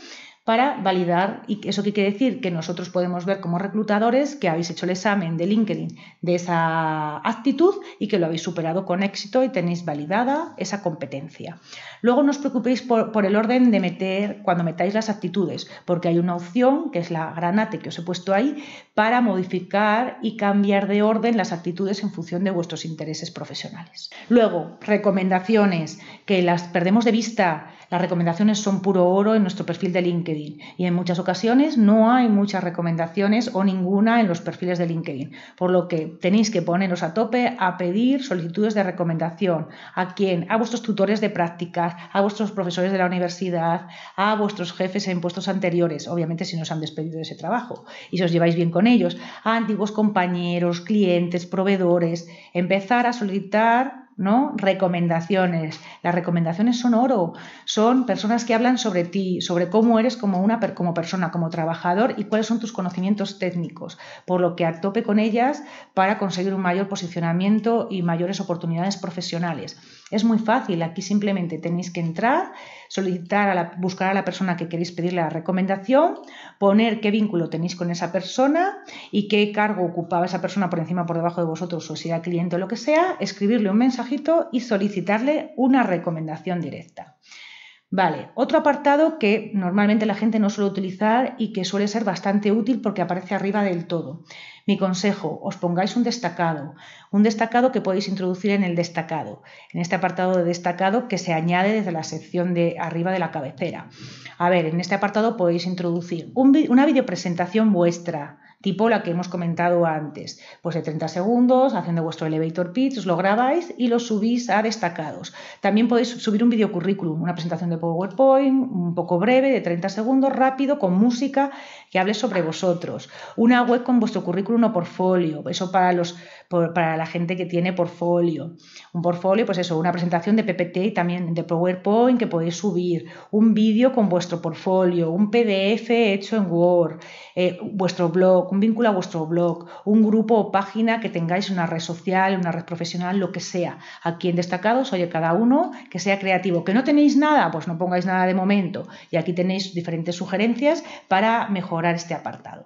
para validar, y eso qué quiere decir, que nosotros podemos ver como reclutadores que habéis hecho el examen de LinkedIn de esa actitud y que lo habéis superado con éxito y tenéis validada esa competencia. Luego no os preocupéis por, por el orden de meter, cuando metáis las actitudes, porque hay una opción, que es la granate que os he puesto ahí, para modificar y cambiar de orden las actitudes en función de vuestros intereses profesionales. Luego, recomendaciones, que las perdemos de vista las recomendaciones son puro oro en nuestro perfil de LinkedIn y en muchas ocasiones no hay muchas recomendaciones o ninguna en los perfiles de LinkedIn, por lo que tenéis que poneros a tope a pedir solicitudes de recomendación a quién? a vuestros tutores de prácticas, a vuestros profesores de la universidad, a vuestros jefes en puestos anteriores, obviamente si no os han despedido de ese trabajo y si os lleváis bien con ellos, a antiguos compañeros, clientes, proveedores, empezar a solicitar ¿no? Recomendaciones. Las recomendaciones son oro, son personas que hablan sobre ti, sobre cómo eres como una como persona, como trabajador y cuáles son tus conocimientos técnicos, por lo que a tope con ellas para conseguir un mayor posicionamiento y mayores oportunidades profesionales. Es muy fácil, aquí simplemente tenéis que entrar, solicitar a la, buscar a la persona que queréis pedirle la recomendación, poner qué vínculo tenéis con esa persona y qué cargo ocupaba esa persona por encima o por debajo de vosotros o si era cliente o lo que sea, escribirle un mensajito y solicitarle una recomendación directa. Vale, otro apartado que normalmente la gente no suele utilizar y que suele ser bastante útil porque aparece arriba del todo mi consejo, os pongáis un destacado, un destacado que podéis introducir en el destacado, en este apartado de destacado que se añade desde la sección de arriba de la cabecera. A ver, en este apartado podéis introducir una videopresentación vuestra, tipo la que hemos comentado antes. Pues de 30 segundos, haciendo vuestro elevator pitch, os lo grabáis y lo subís a destacados. También podéis subir un video currículum, una presentación de PowerPoint, un poco breve, de 30 segundos, rápido, con música que hable sobre vosotros. Una web con vuestro currículum o portfolio, eso para, los, para la gente que tiene portfolio. Un portfolio, pues eso, una presentación de PPT y también de PowerPoint que podéis subir, un vídeo con vuestro portfolio, un PDF hecho en Word, eh, vuestro blog, un vínculo a vuestro blog, un grupo o página que tengáis, una red social, una red profesional, lo que sea. Aquí en destacados, oye, cada uno que sea creativo. Que no tenéis nada, pues no pongáis nada de momento. Y aquí tenéis diferentes sugerencias para mejorar este apartado.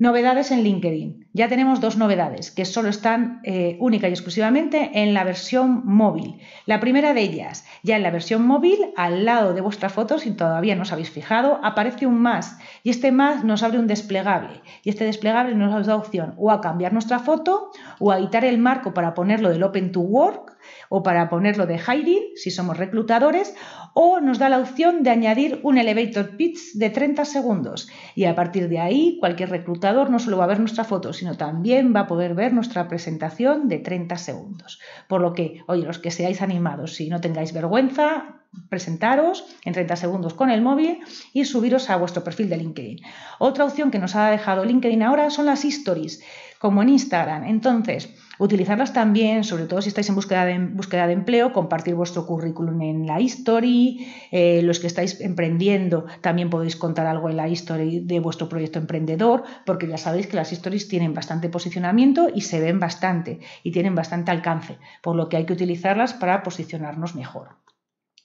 Novedades en LinkedIn. Ya tenemos dos novedades que solo están eh, única y exclusivamente en la versión móvil. La primera de ellas, ya en la versión móvil, al lado de vuestra foto, si todavía no os habéis fijado, aparece un más y este más nos abre un desplegable y este desplegable nos da opción o a cambiar nuestra foto o a editar el marco para ponerlo del Open to Work o para ponerlo de heidi si somos reclutadores o nos da la opción de añadir un elevator pitch de 30 segundos y a partir de ahí cualquier reclutador no solo va a ver nuestra foto sino también va a poder ver nuestra presentación de 30 segundos. Por lo que, oye, los que seáis animados, si no tengáis vergüenza, presentaros en 30 segundos con el móvil y subiros a vuestro perfil de LinkedIn. Otra opción que nos ha dejado LinkedIn ahora son las stories, como en Instagram. Entonces, Utilizarlas también, sobre todo si estáis en búsqueda de, búsqueda de empleo, compartir vuestro currículum en la history, eh, los que estáis emprendiendo también podéis contar algo en la history de vuestro proyecto emprendedor, porque ya sabéis que las histories tienen bastante posicionamiento y se ven bastante y tienen bastante alcance, por lo que hay que utilizarlas para posicionarnos mejor.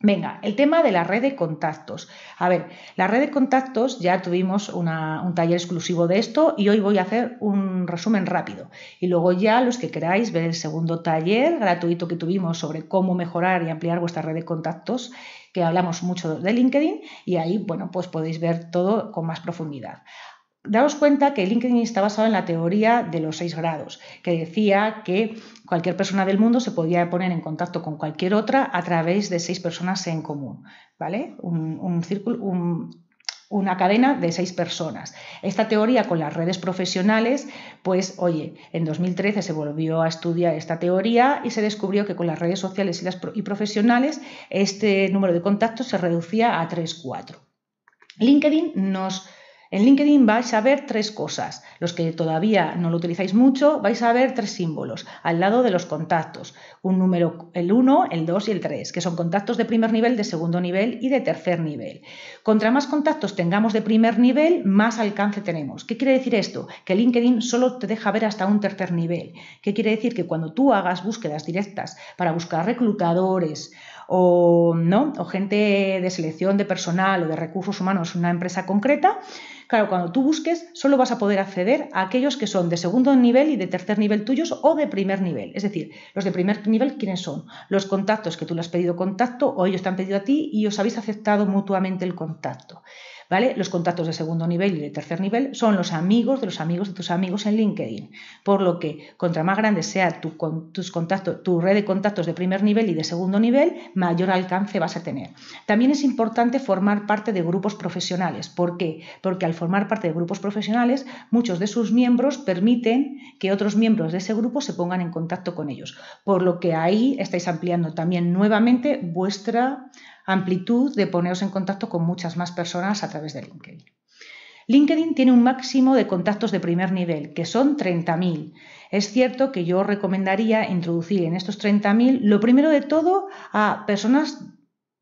Venga, el tema de la red de contactos. A ver, la red de contactos ya tuvimos un taller exclusivo de esto y hoy voy a hacer un resumen rápido. Y luego ya los que queráis ver el segundo taller gratuito que tuvimos sobre cómo mejorar y ampliar vuestra red de contactos, que hablamos mucho de LinkedIn y ahí, bueno, pues podéis ver todo con más profundidad daos cuenta que LinkedIn está basado en la teoría de los seis grados, que decía que cualquier persona del mundo se podía poner en contacto con cualquier otra a través de seis personas en común, ¿vale? Un, círculo, una cadena de seis personas. Esta teoría con las redes profesionales, pues oye, en 2013 se volvió a estudiar esta teoría y se descubrió que con las redes sociales y, las, y profesionales este número de contactos se reducía a 3-4. LinkedIn nos en LinkedIn vais a ver tres cosas. Los que todavía no lo utilizáis mucho, vais a ver tres símbolos al lado de los contactos. Un número, el 1, el 2 y el 3, que son contactos de primer nivel, de segundo nivel y de tercer nivel. Contra más contactos tengamos de primer nivel, más alcance tenemos. ¿Qué quiere decir esto? Que LinkedIn solo te deja ver hasta un tercer nivel. ¿Qué quiere decir? Que cuando tú hagas búsquedas directas para buscar reclutadores, o no o gente de selección de personal o de recursos humanos en una empresa concreta Claro, cuando tú busques, solo vas a poder acceder a aquellos que son de segundo nivel y de tercer nivel tuyos o de primer nivel. Es decir, los de primer nivel, ¿quiénes son? Los contactos que tú le has pedido contacto o ellos te han pedido a ti y os habéis aceptado mutuamente el contacto. Los contactos de segundo nivel y de tercer nivel son los amigos de los amigos de tus amigos en LinkedIn, por lo que contra más grande sea tus contactos, tu red de contactos de primer nivel y de segundo nivel, mayor alcance vas a tener. También es importante formar parte de grupos profesionales, ¿por qué? Porque al formar parte de grupos profesionales, muchos de sus miembros permiten que otros miembros de ese grupo se pongan en contacto con ellos, por lo que ahí estáis ampliando también nuevamente vuestra amplitud de poneros en contacto con muchas más personas a través de LinkedIn. LinkedIn tiene un máximo de contactos de primer nivel, que son 30.000. Es cierto que yo recomendaría introducir en estos 30.000, lo primero de todo, a personas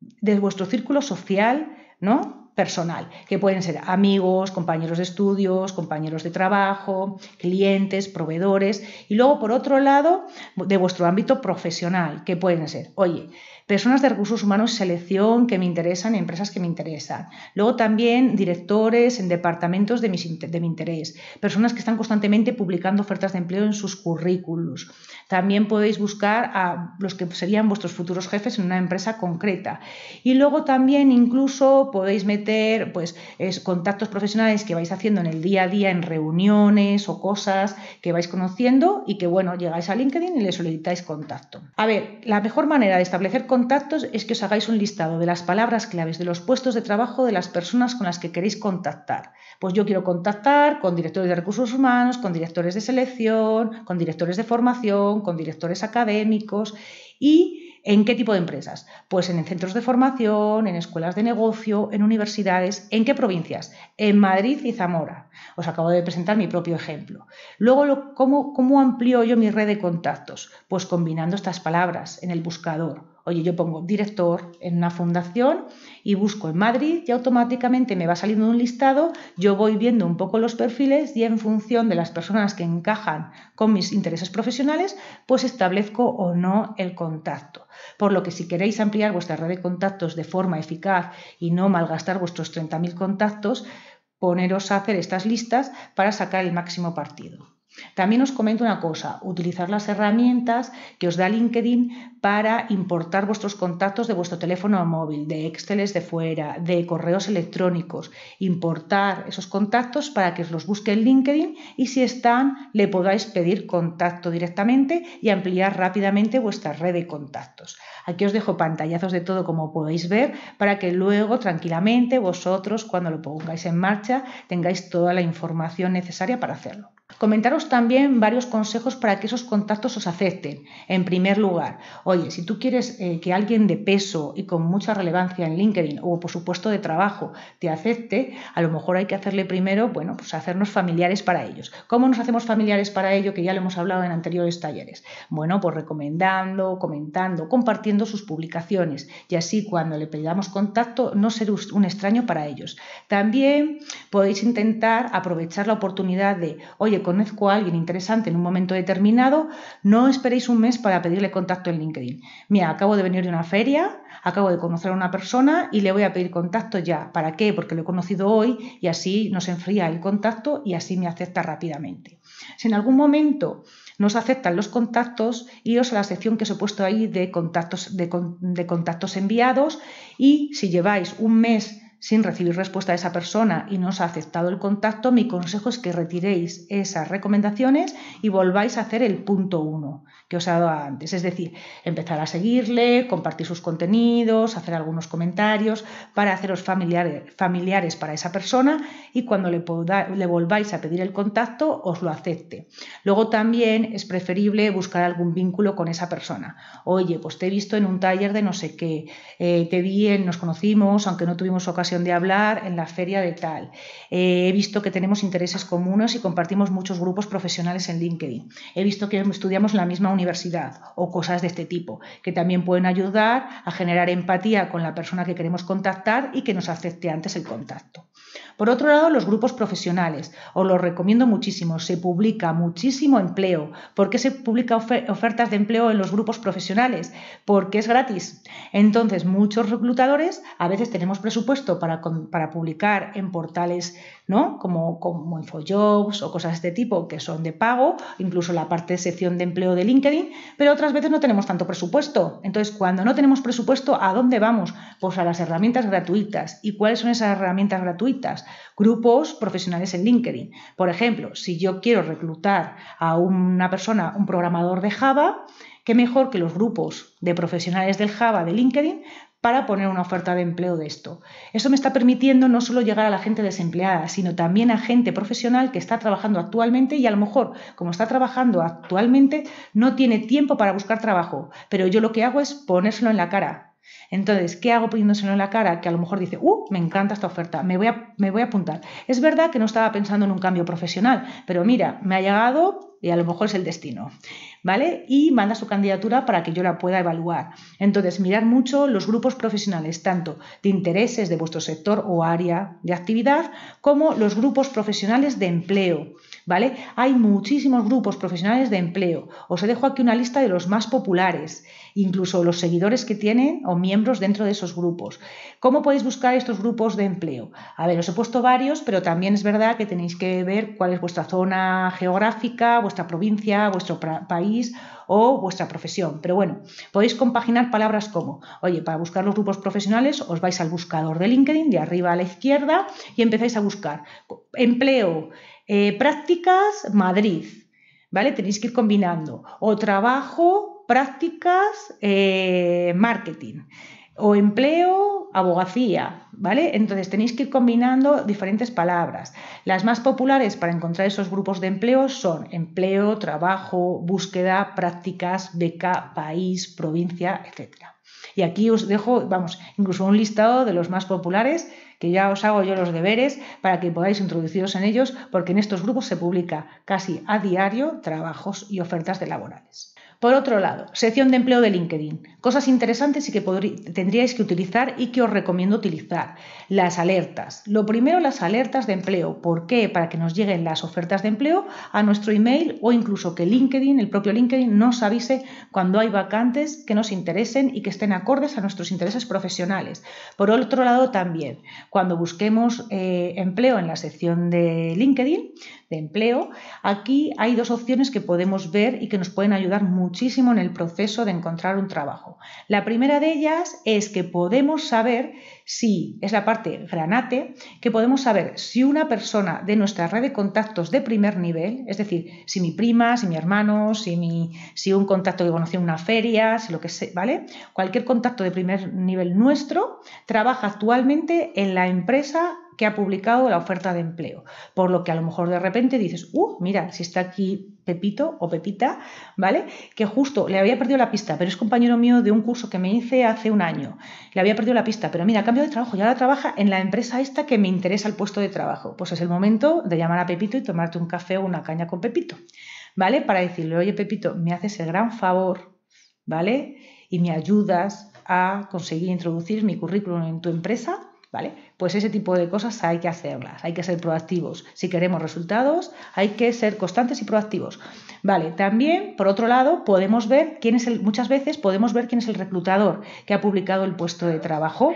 de vuestro círculo social, ¿no? personal, que pueden ser amigos, compañeros de estudios, compañeros de trabajo, clientes, proveedores, y luego por otro lado, de vuestro ámbito profesional, que pueden ser, oye, personas de recursos humanos selección que me interesan, empresas que me interesan. Luego también directores en departamentos de, mis, de mi interés, personas que están constantemente publicando ofertas de empleo en sus currículos. También podéis buscar a los que serían vuestros futuros jefes en una empresa concreta. Y luego también incluso podéis meter pues, es, contactos profesionales que vais haciendo en el día a día, en reuniones o cosas que vais conociendo y que, bueno, llegáis a LinkedIn y le solicitáis contacto. A ver, la mejor manera de establecer contactos es que os hagáis un listado de las palabras claves, de los puestos de trabajo, de las personas con las que queréis contactar. Pues yo quiero contactar con directores de recursos humanos, con directores de selección, con directores de formación, con directores académicos y ¿En qué tipo de empresas? Pues en centros de formación, en escuelas de negocio, en universidades. ¿En qué provincias? En Madrid y Zamora. Os acabo de presentar mi propio ejemplo. Luego, ¿cómo, ¿cómo amplío yo mi red de contactos? Pues combinando estas palabras en el buscador Oye, yo pongo director en una fundación y busco en Madrid y automáticamente me va saliendo un listado, yo voy viendo un poco los perfiles y en función de las personas que encajan con mis intereses profesionales, pues establezco o no el contacto. Por lo que si queréis ampliar vuestra red de contactos de forma eficaz y no malgastar vuestros 30.000 contactos, poneros a hacer estas listas para sacar el máximo partido. También os comento una cosa, utilizar las herramientas que os da LinkedIn para importar vuestros contactos de vuestro teléfono móvil, de Excel de fuera, de correos electrónicos, importar esos contactos para que os los busque en LinkedIn y si están le podáis pedir contacto directamente y ampliar rápidamente vuestra red de contactos. Aquí os dejo pantallazos de todo como podéis ver para que luego tranquilamente vosotros cuando lo pongáis en marcha tengáis toda la información necesaria para hacerlo. Comentaros también varios consejos para que esos contactos os acepten. En primer lugar, oye, si tú quieres eh, que alguien de peso y con mucha relevancia en LinkedIn o por supuesto de trabajo te acepte, a lo mejor hay que hacerle primero, bueno, pues hacernos familiares para ellos. ¿Cómo nos hacemos familiares para ello? Que ya lo hemos hablado en anteriores talleres. Bueno, pues recomendando, comentando, compartiendo sus publicaciones y así cuando le pidamos contacto no ser un extraño para ellos. También podéis intentar aprovechar la oportunidad de, oye, conozco a alguien interesante en un momento determinado, no esperéis un mes para pedirle contacto en LinkedIn. Mira, acabo de venir de una feria, acabo de conocer a una persona y le voy a pedir contacto ya. ¿Para qué? Porque lo he conocido hoy y así nos enfría el contacto y así me acepta rápidamente. Si en algún momento nos aceptan los contactos, iros a la sección que os he puesto ahí de contactos, de contactos enviados y si lleváis un mes sin recibir respuesta de esa persona y no os ha aceptado el contacto, mi consejo es que retiréis esas recomendaciones y volváis a hacer el punto 1 os he dado antes. Es decir, empezar a seguirle, compartir sus contenidos, hacer algunos comentarios para haceros familiares, para esa persona y cuando le, le volváis a pedir el contacto os lo acepte. Luego también es preferible buscar algún vínculo con esa persona. Oye, pues te he visto en un taller de no sé qué, eh, te vi en, nos conocimos, aunque no tuvimos ocasión de hablar, en la feria de tal. Eh, he visto que tenemos intereses comunes y compartimos muchos grupos profesionales en LinkedIn. He visto que estudiamos la misma universidad o cosas de este tipo, que también pueden ayudar a generar empatía con la persona que queremos contactar y que nos acepte antes el contacto. Por otro lado, los grupos profesionales. Os los recomiendo muchísimo. Se publica muchísimo empleo. ¿Por qué se publica ofertas de empleo en los grupos profesionales? Porque es gratis. Entonces, muchos reclutadores a veces tenemos presupuesto para, para publicar en portales ¿no? Como, como InfoJobs o cosas de este tipo que son de pago, incluso la parte de sección de empleo de LinkedIn, pero otras veces no tenemos tanto presupuesto. Entonces, cuando no tenemos presupuesto, ¿a dónde vamos? Pues a las herramientas gratuitas. ¿Y cuáles son esas herramientas gratuitas? Grupos profesionales en LinkedIn. Por ejemplo, si yo quiero reclutar a una persona, un programador de Java, qué mejor que los grupos de profesionales del Java de LinkedIn para poner una oferta de empleo de esto. Eso me está permitiendo no solo llegar a la gente desempleada, sino también a gente profesional que está trabajando actualmente y a lo mejor, como está trabajando actualmente, no tiene tiempo para buscar trabajo, pero yo lo que hago es ponérselo en la cara. Entonces, ¿qué hago poniéndoselo en la cara? Que a lo mejor dice, ¡uh! Me encanta esta oferta, me voy, a, me voy a apuntar. Es verdad que no estaba pensando en un cambio profesional, pero mira, me ha llegado y a lo mejor es el destino, ¿vale? Y manda su candidatura para que yo la pueda evaluar. Entonces, mirar mucho los grupos profesionales, tanto de intereses de vuestro sector o área de actividad, como los grupos profesionales de empleo. Hay muchísimos grupos profesionales de empleo. Os he dejo aquí una lista de los más populares, incluso los seguidores que tienen o miembros dentro de esos grupos. ¿Cómo podéis buscar estos grupos de empleo? A ver, os he puesto varios, pero también es verdad que tenéis que ver cuál es vuestra zona geográfica, vuestra provincia, vuestro país o vuestra profesión. Pero bueno, podéis compaginar palabras como, oye, para buscar los grupos profesionales os vais al buscador de LinkedIn, de arriba a la izquierda, y empezáis a buscar empleo, eh, prácticas Madrid, ¿vale? Tenéis que ir combinando. O trabajo, prácticas, eh, marketing. O empleo, abogacía, ¿vale? Entonces tenéis que ir combinando diferentes palabras. Las más populares para encontrar esos grupos de empleo son empleo, trabajo, búsqueda, prácticas, beca, país, provincia, etc. Y aquí os dejo, vamos, incluso un listado de los más populares que ya os hago yo los deberes para que podáis introduciros en ellos, porque en estos grupos se publica casi a diario trabajos y ofertas de laborales. Por otro lado, sección de empleo de LinkedIn. Cosas interesantes y que tendríais que utilizar y que os recomiendo utilizar. Las alertas. Lo primero, las alertas de empleo. ¿Por qué? Para que nos lleguen las ofertas de empleo a nuestro email o incluso que LinkedIn, el propio LinkedIn, nos avise cuando hay vacantes que nos interesen y que estén acordes a nuestros intereses profesionales. Por otro lado, también, cuando busquemos eh, empleo en la sección de LinkedIn, este empleo, aquí hay dos opciones que podemos ver y que nos pueden ayudar muchísimo en el proceso de encontrar un trabajo. La primera de ellas es que podemos saber si, es la parte granate, que podemos saber si una persona de nuestra red de contactos de primer nivel, es decir, si mi prima, si mi hermano, si, mi, si un contacto que conocí en una feria, si lo que sea, ¿vale? Cualquier contacto de primer nivel nuestro trabaja actualmente en la empresa que ha publicado la oferta de empleo. Por lo que a lo mejor de repente dices, uh, mira, si está aquí Pepito o Pepita, ¿vale? Que justo le había perdido la pista, pero es compañero mío de un curso que me hice hace un año. Le había perdido la pista, pero mira, cambio de trabajo ya ahora trabaja en la empresa esta que me interesa el puesto de trabajo. Pues es el momento de llamar a Pepito y tomarte un café o una caña con Pepito, ¿vale? Para decirle, oye Pepito, me haces el gran favor, ¿vale? Y me ayudas a conseguir introducir mi currículum en tu empresa ¿Vale? Pues ese tipo de cosas hay que hacerlas, hay que ser proactivos. Si queremos resultados, hay que ser constantes y proactivos. Vale, también, por otro lado, podemos ver quién es muchas veces podemos ver quién es el reclutador que ha publicado el puesto de trabajo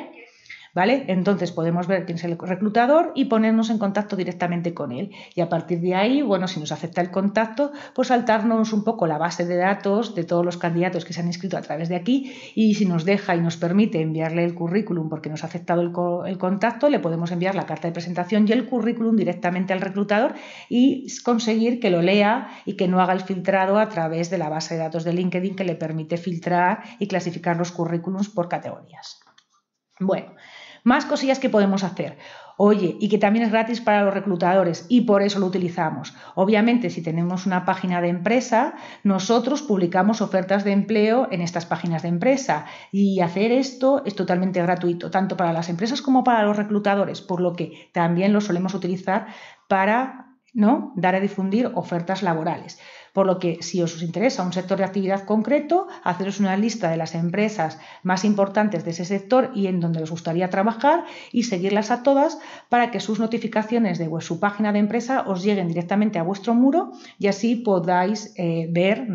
¿vale? Entonces podemos ver quién es el reclutador y ponernos en contacto directamente con él. Y a partir de ahí, bueno, si nos acepta el contacto, pues saltarnos un poco la base de datos de todos los candidatos que se han inscrito a través de aquí y si nos deja y nos permite enviarle el currículum porque nos ha aceptado el, contacto, le podemos enviar la carta de presentación y el currículum directamente al reclutador y conseguir que lo lea y que no haga el filtrado a través de la base de datos de LinkedIn que le permite filtrar y clasificar los currículums por categorías. Bueno, más cosillas que podemos hacer. Oye, y que también es gratis para los reclutadores y por eso lo utilizamos. Obviamente, si tenemos una página de empresa, nosotros publicamos ofertas de empleo en estas páginas de empresa y hacer esto es totalmente gratuito, tanto para las empresas como para los reclutadores, por lo que también lo solemos utilizar para Dar a difundir ofertas laborales. Por lo que, si os interesa un sector de actividad concreto, haceros una lista de las empresas más importantes de ese sector y en donde os gustaría trabajar y seguirlas a todas para que sus notificaciones de su página de empresa os lleguen directamente a vuestro muro y así podáis eh, ver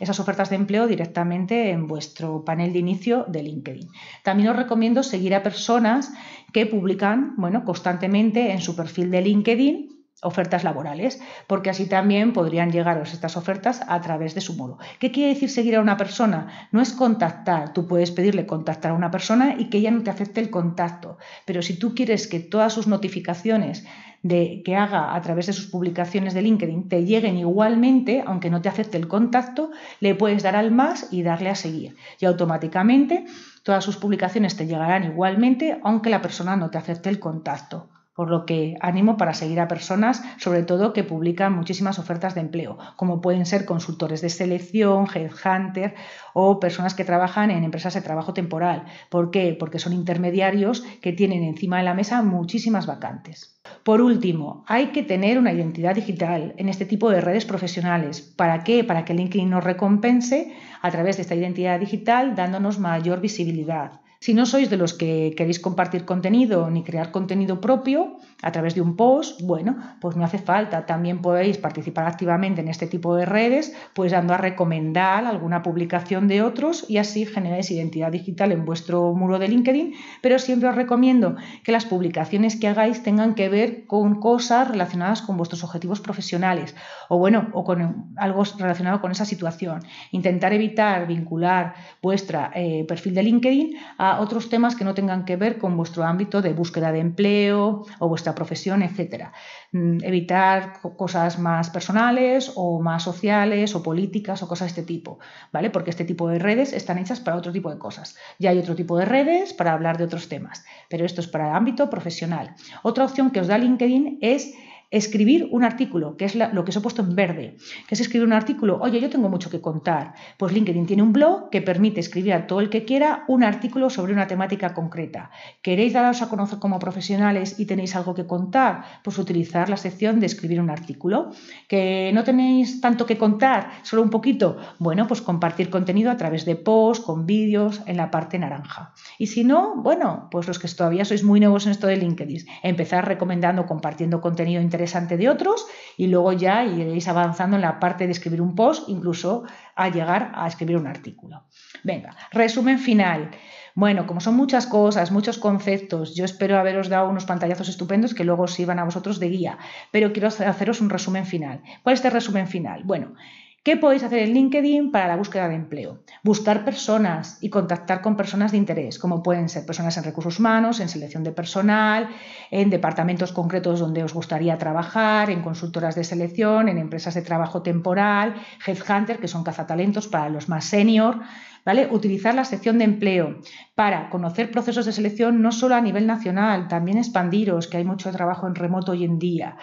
esas ofertas de empleo directamente en vuestro panel de inicio de LinkedIn. También os recomiendo seguir a personas que publican constantemente en su perfil de LinkedIn ofertas laborales, porque así también podrían llegaros estas ofertas a través de su muro. ¿Qué quiere decir seguir a una persona? No es contactar, tú puedes pedirle contactar a una persona y que ella no te acepte el contacto, pero si tú quieres que todas sus notificaciones de, que haga a través de sus publicaciones de LinkedIn te lleguen igualmente, aunque no te acepte el contacto, le puedes dar al más y darle a seguir. Y automáticamente todas sus publicaciones te llegarán igualmente, aunque la persona no te acepte el contacto. Por lo que animo para seguir a personas, sobre todo que publican muchísimas ofertas de empleo, como pueden ser consultores de selección, headhunter o personas que trabajan en empresas de trabajo temporal. ¿Por qué? Porque son intermediarios que tienen encima de la mesa muchísimas vacantes. Por último, hay que tener una identidad digital en este tipo de redes profesionales. ¿Para qué? Para que LinkedIn nos recompense a través de esta identidad digital dándonos mayor visibilidad. Si no sois de los que queréis compartir contenido ni crear contenido propio a través de un post, bueno, pues no hace falta. También podéis participar activamente en este tipo de redes, pues dando a recomendar alguna publicación de otros y así generáis identidad digital en vuestro muro de LinkedIn. Pero siempre os recomiendo que las publicaciones que hagáis tengan que ver con cosas relacionadas con vuestros objetivos profesionales o bueno, o con algo relacionado con esa situación. Intentar evitar vincular vuestro eh, perfil de LinkedIn a otros temas que no tengan que ver con vuestro ámbito de búsqueda de empleo o vuestra profesión, etc. Mm, evitar cosas más personales o más sociales o políticas o cosas de este tipo, ¿vale? Porque este tipo de redes están hechas para otro tipo de cosas. Ya hay otro tipo de redes para hablar de otros temas, pero esto es para el ámbito profesional. Otra opción que os da LinkedIn es escribir un artículo, que es lo que os he puesto en verde, que es escribir un artículo, oye, yo tengo mucho que contar. Pues LinkedIn tiene un blog que permite escribir a todo el que quiera un artículo sobre una temática concreta. ¿Queréis daros a conocer como profesionales y tenéis algo que contar? Pues utilizar la sección de escribir un artículo. ¿Que no tenéis tanto que contar, solo un poquito? Bueno, pues compartir contenido a través de posts, con vídeos, en la parte naranja. Y si no, bueno, pues los que todavía sois muy nuevos en esto de LinkedIn, empezar recomendando, compartiendo contenido interesante de otros y luego ya iréis avanzando en la parte de escribir un post, incluso a llegar a escribir un artículo. Venga, resumen final. Bueno, como son muchas cosas, muchos conceptos, yo espero haberos dado unos pantallazos estupendos que luego os iban a vosotros de guía, pero quiero haceros un resumen final. ¿Cuál es este resumen final? Bueno, ¿Qué podéis hacer en LinkedIn para la búsqueda de empleo? Buscar personas y contactar con personas de interés, como pueden ser personas en recursos humanos, en selección de personal, en departamentos concretos donde os gustaría trabajar, en consultoras de selección, en empresas de trabajo temporal, headhunter, que son cazatalentos para los más senior, ¿vale? Utilizar la sección de empleo para conocer procesos de selección no solo a nivel nacional, también expandiros, que hay mucho trabajo en remoto hoy en día.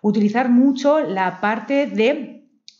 Utilizar mucho la parte de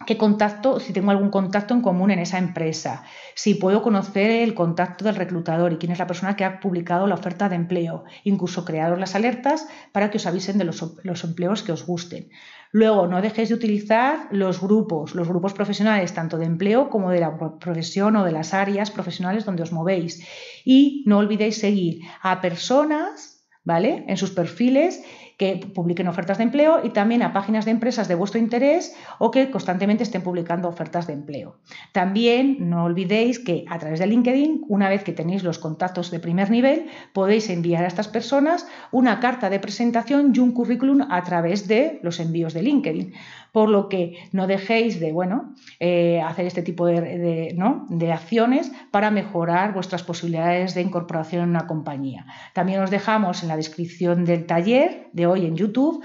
qué contacto, si tengo algún contacto en común en esa empresa, si puedo conocer el contacto del reclutador y quién es la persona que ha publicado la oferta de empleo, incluso crearos las alertas para que os avisen de los, los empleos que os gusten. Luego, no dejéis de utilizar los grupos, los grupos profesionales, tanto de empleo como de la profesión o de las áreas profesionales donde os movéis. Y no olvidéis seguir a personas ¿vale? En sus perfiles que publiquen ofertas de empleo y también a páginas de empresas de vuestro interés o que constantemente estén publicando ofertas de empleo. También no olvidéis que a través de LinkedIn, una vez que tenéis los contactos de primer nivel, podéis enviar a estas personas una carta de presentación y un currículum a través de los envíos de LinkedIn por lo que no dejéis de bueno, eh, hacer este tipo de, de, acciones para mejorar vuestras posibilidades de incorporación en una compañía. También os dejamos en la descripción del taller de hoy en YouTube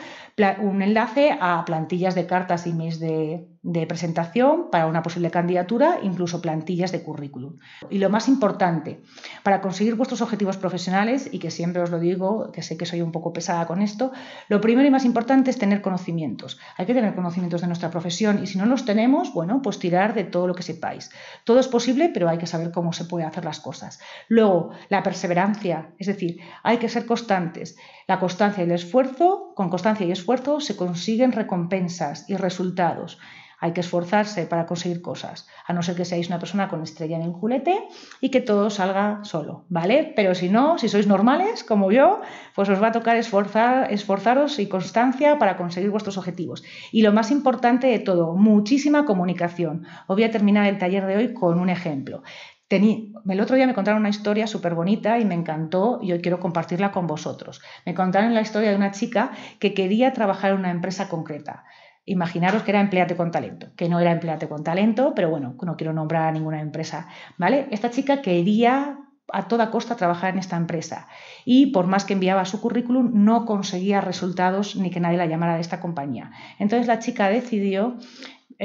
un enlace a plantillas de cartas y mails de, de presentación para una posible candidatura, incluso plantillas de currículum. Y lo más importante, para conseguir vuestros objetivos profesionales, y que siempre os lo digo, que sé que soy un poco pesada con esto, lo primero y más importante es tener conocimientos. Hay que tener conocimientos de nuestra profesión y si no los tenemos, bueno, pues tirar de todo lo que sepáis. Todo es posible, pero hay que saber cómo se puede hacer las cosas. Luego, la perseverancia, es decir, hay que ser constantes. La constancia y el esfuerzo, con constancia y esfuerzo, se consiguen recompensas y resultados. Hay que esforzarse para conseguir cosas, a no ser que seáis una persona con estrella en el culete y que todo salga solo, ¿vale? Pero si no, si sois normales como yo, pues os va a tocar esforzaros y constancia para conseguir vuestros objetivos. Y lo más importante de todo, muchísima comunicación. Os voy a terminar el taller de hoy con un ejemplo el otro día me contaron una historia súper bonita y me encantó y hoy quiero compartirla con vosotros. Me contaron la historia de una chica que quería trabajar en una empresa concreta. Imaginaros que era empleate con talento, que no era empleate con talento, pero bueno, no quiero nombrar a ninguna empresa, ¿vale? Esta chica quería a toda costa trabajar en esta empresa y por más que enviaba su currículum no conseguía resultados ni que nadie la llamara de esta compañía. Entonces la chica decidió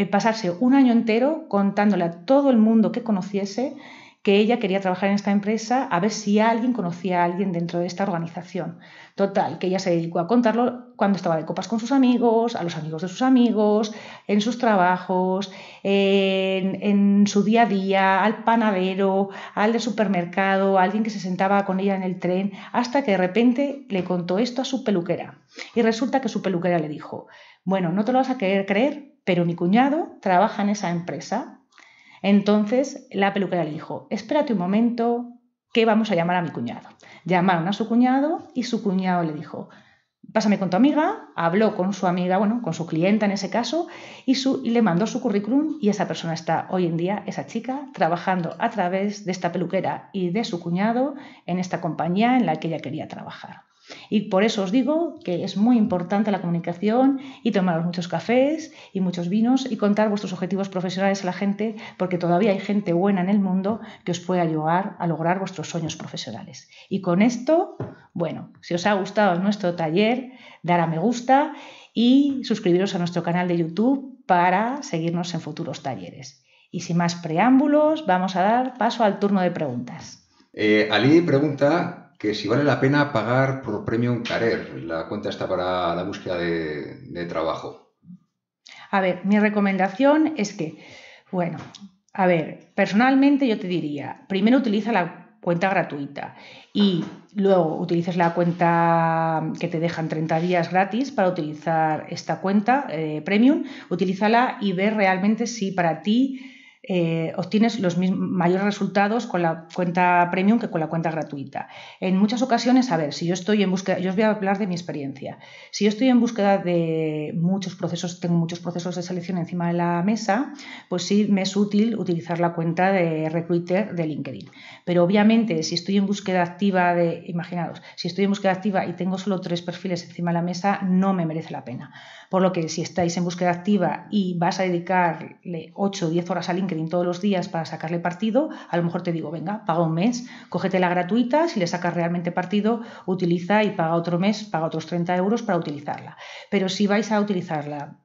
pasarse un año entero contándole a todo el mundo que conociese que ella quería trabajar en esta empresa a ver si alguien conocía a alguien dentro de esta organización. Total, que ella se dedicó a contarlo cuando estaba de copas con sus amigos, a los amigos de sus amigos, en sus trabajos, en, su día a día, al panadero, al de supermercado, a alguien que se sentaba con ella en el tren, hasta que de repente le contó esto a su peluquera. Y resulta que su peluquera le dijo, bueno, no te lo vas a querer creer, pero mi cuñado trabaja en esa empresa. Entonces la peluquera le dijo, espérate un momento, que vamos a llamar a mi cuñado. Llamaron a su cuñado y su cuñado le dijo, pásame con tu amiga, habló con su amiga, bueno, con su clienta en ese caso, y, y le mandó su currículum y esa persona está hoy en día, esa chica, trabajando a través de esta peluquera y de su cuñado en esta compañía en la que ella quería trabajar. Y por eso os digo que es muy importante la comunicación y tomaros muchos cafés y muchos vinos y contar vuestros objetivos profesionales a la gente, porque todavía hay gente buena en el mundo que os puede ayudar a lograr vuestros sueños profesionales. Y con esto, bueno, si os ha gustado nuestro taller, dar a me gusta y suscribiros a nuestro canal de YouTube para seguirnos en futuros talleres. Y sin más preámbulos, vamos a dar paso al turno de preguntas. Eh, Ali pregunta que si vale la pena pagar por Premium Carer, la cuenta está para la búsqueda de, trabajo. A ver, mi recomendación es que, bueno, a ver, personalmente yo te diría, primero utiliza la cuenta gratuita y luego utilices la cuenta que te dejan 30 días gratis para utilizar esta cuenta eh, premium, utilízala y ve realmente si para ti eh, obtienes los mayores resultados con la cuenta premium que con la cuenta gratuita. En muchas ocasiones, a ver, si yo estoy en búsqueda, yo os voy a hablar de mi experiencia. Si yo estoy en búsqueda de muchos procesos, tengo muchos procesos de selección encima de la mesa, pues sí me es útil utilizar la cuenta de recruiter de LinkedIn. Pero obviamente, si estoy en búsqueda activa de, imaginaos, si estoy en búsqueda activa y tengo solo tres perfiles encima de la mesa, no me merece la pena. Por lo que si estáis en búsqueda activa y vas a dedicarle 8 o 10 horas a LinkedIn, LinkedIn todos los días para sacarle partido, a lo mejor te digo, venga, paga un mes, cógete la gratuita, si le sacas realmente partido, utiliza y paga otro mes, paga otros 30 euros para utilizarla. Pero si vais a utilizarla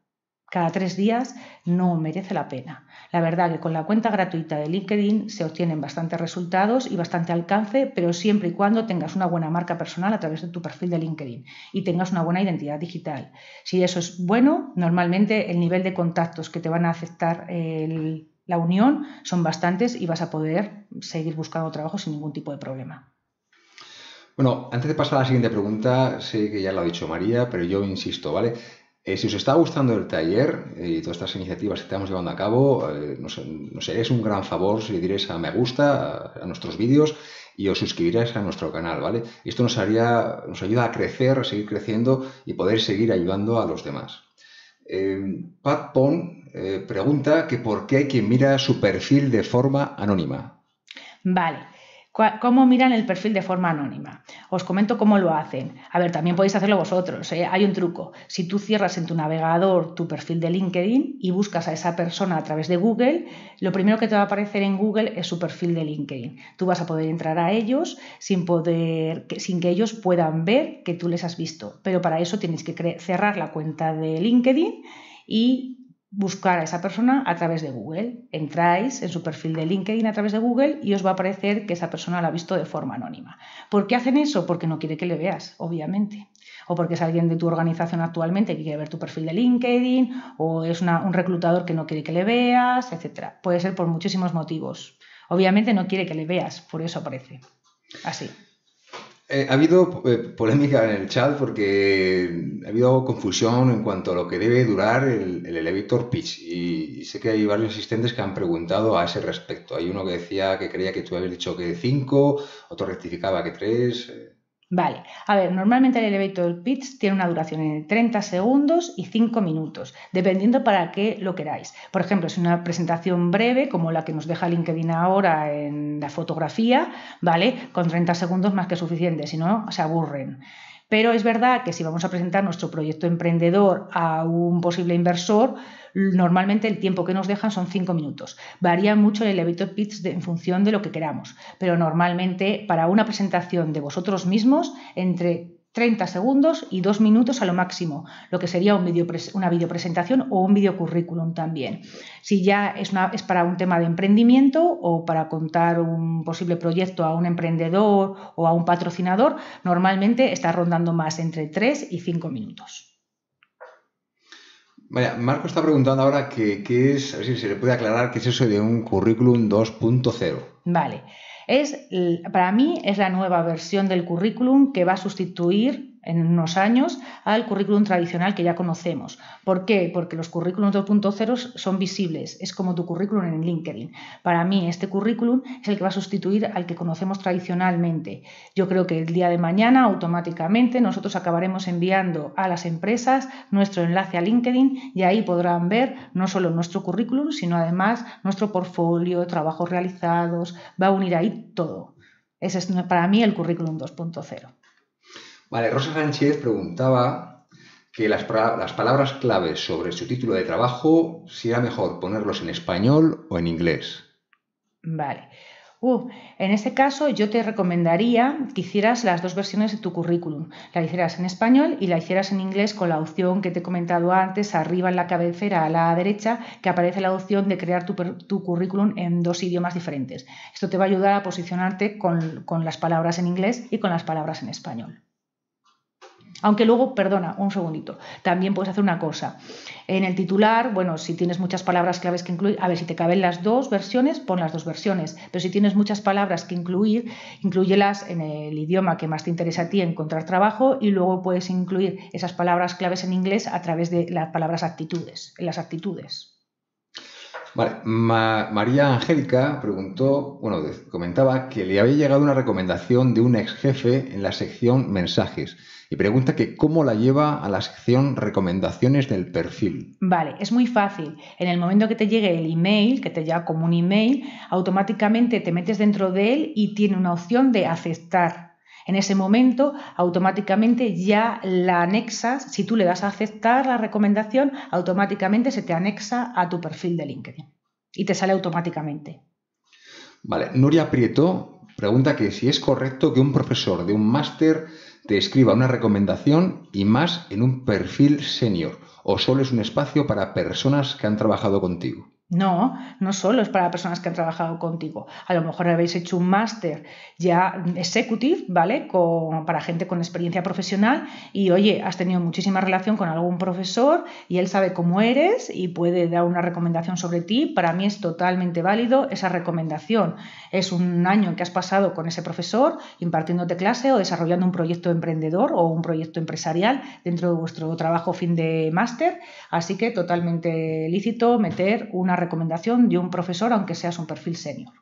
cada tres días, no merece la pena. La verdad que con la cuenta gratuita de LinkedIn se obtienen bastantes resultados y bastante alcance, pero siempre y cuando tengas una buena marca personal a través de tu perfil de LinkedIn y tengas una buena identidad digital. Si eso es bueno, normalmente el nivel de contactos que te van a aceptar el la unión, son bastantes y vas a poder seguir buscando trabajo sin ningún tipo de problema. Bueno, antes de pasar a la siguiente pregunta, sé que ya lo ha dicho María, pero yo insisto, ¿vale? Eh, si os está gustando el taller y todas estas iniciativas que estamos llevando a cabo, eh, nos, haréis un gran favor si diréis a me gusta a, nuestros vídeos y os suscribiréis a nuestro canal, ¿vale? Esto nos, haría, nos ayuda a crecer, a seguir creciendo y poder seguir ayudando a los demás. Eh, Pat eh, pregunta que por qué hay quien mira su perfil de forma anónima. Vale. ¿Cómo miran el perfil de forma anónima? Os comento cómo lo hacen. A ver, también podéis hacerlo vosotros. ¿eh? Hay un truco. Si tú cierras en tu navegador tu perfil de LinkedIn y buscas a esa persona a través de Google, lo primero que te va a aparecer en Google es su perfil de LinkedIn. Tú vas a poder entrar a ellos sin, poder, sin que ellos puedan ver que tú les has visto. Pero para eso tienes que cerrar la cuenta de LinkedIn y buscar a esa persona a través de Google. Entráis en su perfil de LinkedIn a través de Google y os va a aparecer que esa persona la ha visto de forma anónima. ¿Por qué hacen eso? Porque no quiere que le veas, obviamente. O porque es alguien de tu organización actualmente que quiere ver tu perfil de LinkedIn, o es un reclutador que no quiere que le veas, etc. Puede ser por muchísimos motivos. Obviamente no quiere que le veas, por eso aparece. Así. Eh, ha habido eh, polémica en el chat porque ha habido confusión en cuanto a lo que debe durar el, el elevator pitch y, sé que hay varios asistentes que han preguntado a ese respecto. Hay uno que decía que creía que tú habías dicho que 5, otro rectificaba que 3. Vale, a ver, normalmente el elevator pitch tiene una duración de 30 segundos y 5 minutos, dependiendo para qué lo queráis. Por ejemplo, si una presentación breve, como la que nos deja LinkedIn ahora en la fotografía, ¿vale? Con 30 segundos más que suficiente, si no, se aburren. Pero es verdad que si vamos a presentar nuestro proyecto emprendedor a un posible inversor, Normalmente el tiempo que nos dejan son 5 minutos. Varía mucho el elevator pitch en función de lo que queramos, pero normalmente para una presentación de vosotros mismos, entre 30 segundos y 2 minutos a lo máximo, lo que sería una videopresentación o un videocurrículum también. Si ya es, es, para un tema de emprendimiento o para contar un posible proyecto a un emprendedor o a un patrocinador, normalmente está rondando más entre 3 y 5 minutos. Marco está preguntando ahora qué es, a ver si se le puede aclarar qué es eso de un currículum 2.0. Vale, es, para mí es la nueva versión del currículum que va a sustituir en unos años al currículum tradicional que ya conocemos. ¿Por qué? Porque los currículums 2.0 son visibles, es como tu currículum en LinkedIn. Para mí este currículum es el que va a sustituir al que conocemos tradicionalmente. Yo creo que el día de mañana automáticamente nosotros acabaremos enviando a las empresas nuestro enlace a LinkedIn y ahí podrán ver no solo nuestro currículum, sino además nuestro portfolio, trabajos realizados, va a unir ahí todo. Ese es para mí el currículum 2.0. Vale, Rosa Sánchez preguntaba que las, palabras claves sobre su título de trabajo, si era mejor ponerlos en español o en inglés. Vale. en este caso yo te recomendaría que hicieras las dos versiones de tu currículum. La hicieras en español y la hicieras en inglés con la opción que te he comentado antes, arriba en la cabecera a la derecha, que aparece la opción de crear tu, currículum en dos idiomas diferentes. Esto te va a ayudar a posicionarte con las palabras en inglés y con las palabras en español. Aunque luego, perdona, un segundito, también puedes hacer una cosa. En el titular, bueno, si tienes muchas palabras claves que incluir, a ver, si te caben las dos versiones, pon las dos versiones. Pero si tienes muchas palabras que incluir, incluyelas en el idioma que más te interesa a ti encontrar trabajo y luego puedes incluir esas palabras claves en inglés a través de las palabras actitudes, en las actitudes. Vale, María Angélica preguntó, bueno, comentaba que le había llegado una recomendación de un ex jefe en la sección mensajes y pregunta que cómo la lleva a la sección recomendaciones del perfil. Vale, es muy fácil. En el momento que te llegue el email, que te llega como un email, automáticamente te metes dentro de él y tiene una opción de aceptar en ese momento, automáticamente ya la anexas, si tú le das a aceptar la recomendación, automáticamente se te anexa a tu perfil de LinkedIn y te sale automáticamente. Vale, Nuria Prieto pregunta que si es correcto que un profesor de un máster te escriba una recomendación y más en un perfil senior o solo es un espacio para personas que han trabajado contigo. No, no solo es para personas que han trabajado contigo. A lo mejor habéis hecho un máster ya executive, ¿vale? para gente con experiencia profesional y oye, has tenido muchísima relación con algún profesor y él sabe cómo eres y puede dar una recomendación sobre ti. Para mí es totalmente válido esa recomendación. Es un año que has pasado con ese profesor impartiéndote clase o desarrollando un proyecto emprendedor o un proyecto empresarial dentro de vuestro trabajo fin de máster. Así que totalmente lícito meter una recomendación de un profesor, aunque seas un perfil senior.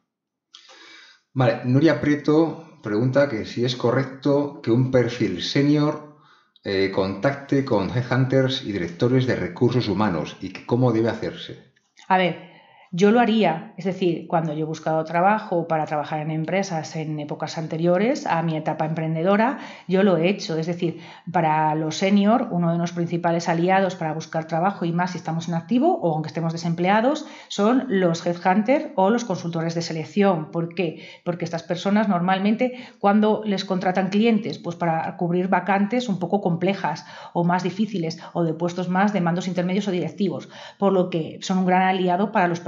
Vale, Nuria Prieto pregunta que si es correcto que un perfil senior eh, contacte con headhunters y directores de recursos humanos y cómo debe hacerse. A ver, yo lo haría, es decir, cuando yo he buscado trabajo para trabajar en empresas en épocas anteriores a mi etapa emprendedora, yo lo he hecho, es decir, para los senior, uno de los principales aliados para buscar trabajo y más si estamos en activo o aunque estemos desempleados, son los headhunters o los consultores de selección. ¿Por qué? Porque estas personas normalmente cuando les contratan clientes, pues para cubrir vacantes un poco complejas o más difíciles o de puestos más de mandos intermedios o directivos, por lo que son un gran aliado para los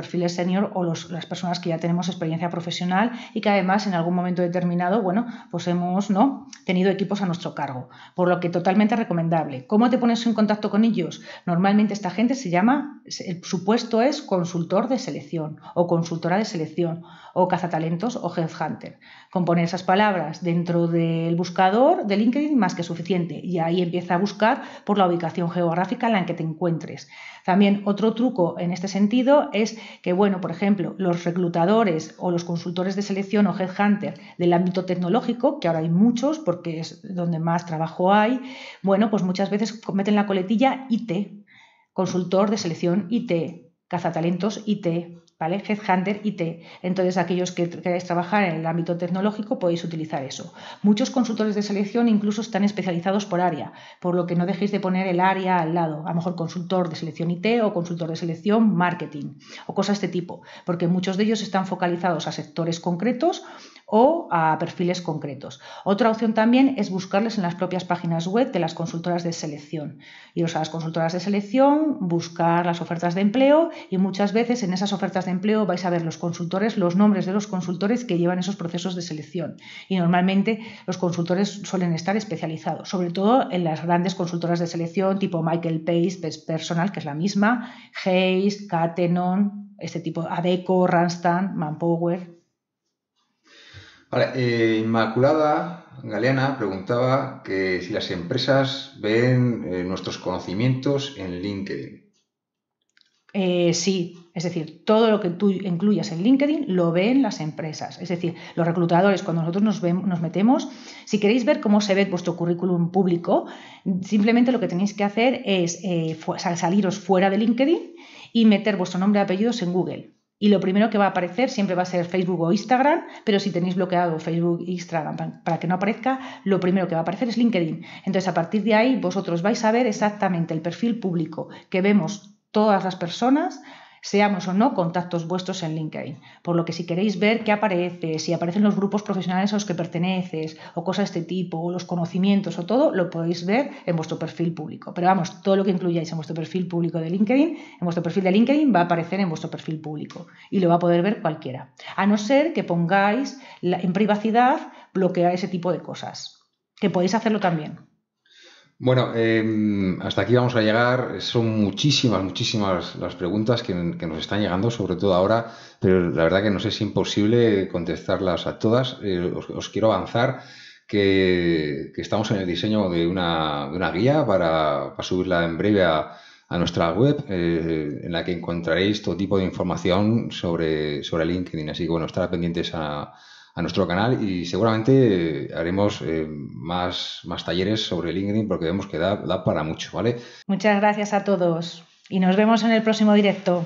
o las personas que ya tenemos experiencia profesional y que además en algún momento determinado, bueno, pues hemos ¿no? tenido equipos a nuestro cargo, por lo que totalmente recomendable. ¿Cómo te pones en contacto con ellos? Normalmente esta gente se llama, el supuesto es consultor de selección o consultora de selección o cazatalentos o headhunter con esas palabras dentro del buscador de LinkedIn más que suficiente y ahí empieza a buscar por la ubicación geográfica en la que te encuentres. También otro truco en este sentido es que, bueno, por ejemplo, los reclutadores o los consultores de selección o headhunter del ámbito tecnológico, que ahora hay muchos porque es donde más trabajo hay, bueno, pues muchas veces cometen la coletilla IT, consultor de selección IT, cazatalentos IT, ¿vale? Headhunter IT. Entonces, aquellos que queráis trabajar en el ámbito tecnológico podéis utilizar eso. Muchos consultores de selección incluso están especializados por área, por lo que no dejéis de poner el área al lado, a lo mejor consultor de selección IT o consultor de selección marketing o cosas de este tipo, porque muchos de ellos están focalizados a sectores concretos o a perfiles concretos. Otra opción también es buscarles en las propias páginas web de las consultoras de selección. Iros a las consultoras de selección, buscar las ofertas de empleo y muchas veces en esas ofertas de empleo vais a ver los consultores, los nombres de los consultores que llevan esos procesos de selección. Y normalmente los consultores suelen estar especializados, sobre todo en las grandes consultoras de selección tipo Michael Pace, Personal, que es la misma, Hayes, Catenon, este tipo, ADECO, Randstad, Manpower, Vale, eh, Inmaculada Galeana preguntaba que si las empresas ven eh, nuestros conocimientos en LinkedIn. Eh, sí, es decir, todo lo que tú incluyas en LinkedIn lo ven las empresas. Es decir, los reclutadores, cuando nosotros nos, nos, metemos, si queréis ver cómo se ve vuestro currículum público, simplemente lo que tenéis que hacer es saliros fuera de LinkedIn y meter vuestro nombre y apellidos en Google y lo primero que va a aparecer siempre va a ser Facebook o Instagram, pero si tenéis bloqueado Facebook e Instagram para que no aparezca, lo primero que va a aparecer es LinkedIn. Entonces, a partir de ahí, vosotros vais a ver exactamente el perfil público que vemos todas las personas seamos o no contactos vuestros en LinkedIn. Por lo que si queréis ver qué aparece, si aparecen los grupos profesionales a los que perteneces, o cosas de este tipo, o los conocimientos, o todo, lo podéis ver en vuestro perfil público. Pero vamos, todo lo que incluyáis en vuestro perfil público de LinkedIn, en vuestro perfil de LinkedIn va a aparecer en vuestro perfil público y lo va a poder ver cualquiera. A no ser que pongáis en privacidad bloquear ese tipo de cosas, que podéis hacerlo también. Bueno, em, hasta aquí vamos a llegar. Son muchísimas, muchísimas las preguntas que, nos están llegando, sobre todo ahora, pero la verdad que nos es imposible contestarlas a todas. Eh, os, quiero avanzar que, estamos en el diseño de una, guía para, subirla en breve a, nuestra web, eh, en la que encontraréis todo tipo de información sobre, sobre LinkedIn. Así que bueno, estar pendientes a, a nuestro canal y seguramente haremos eh, más, más talleres sobre LinkedIn porque vemos que da, da para mucho, ¿vale? Muchas gracias a todos y nos vemos en el próximo directo.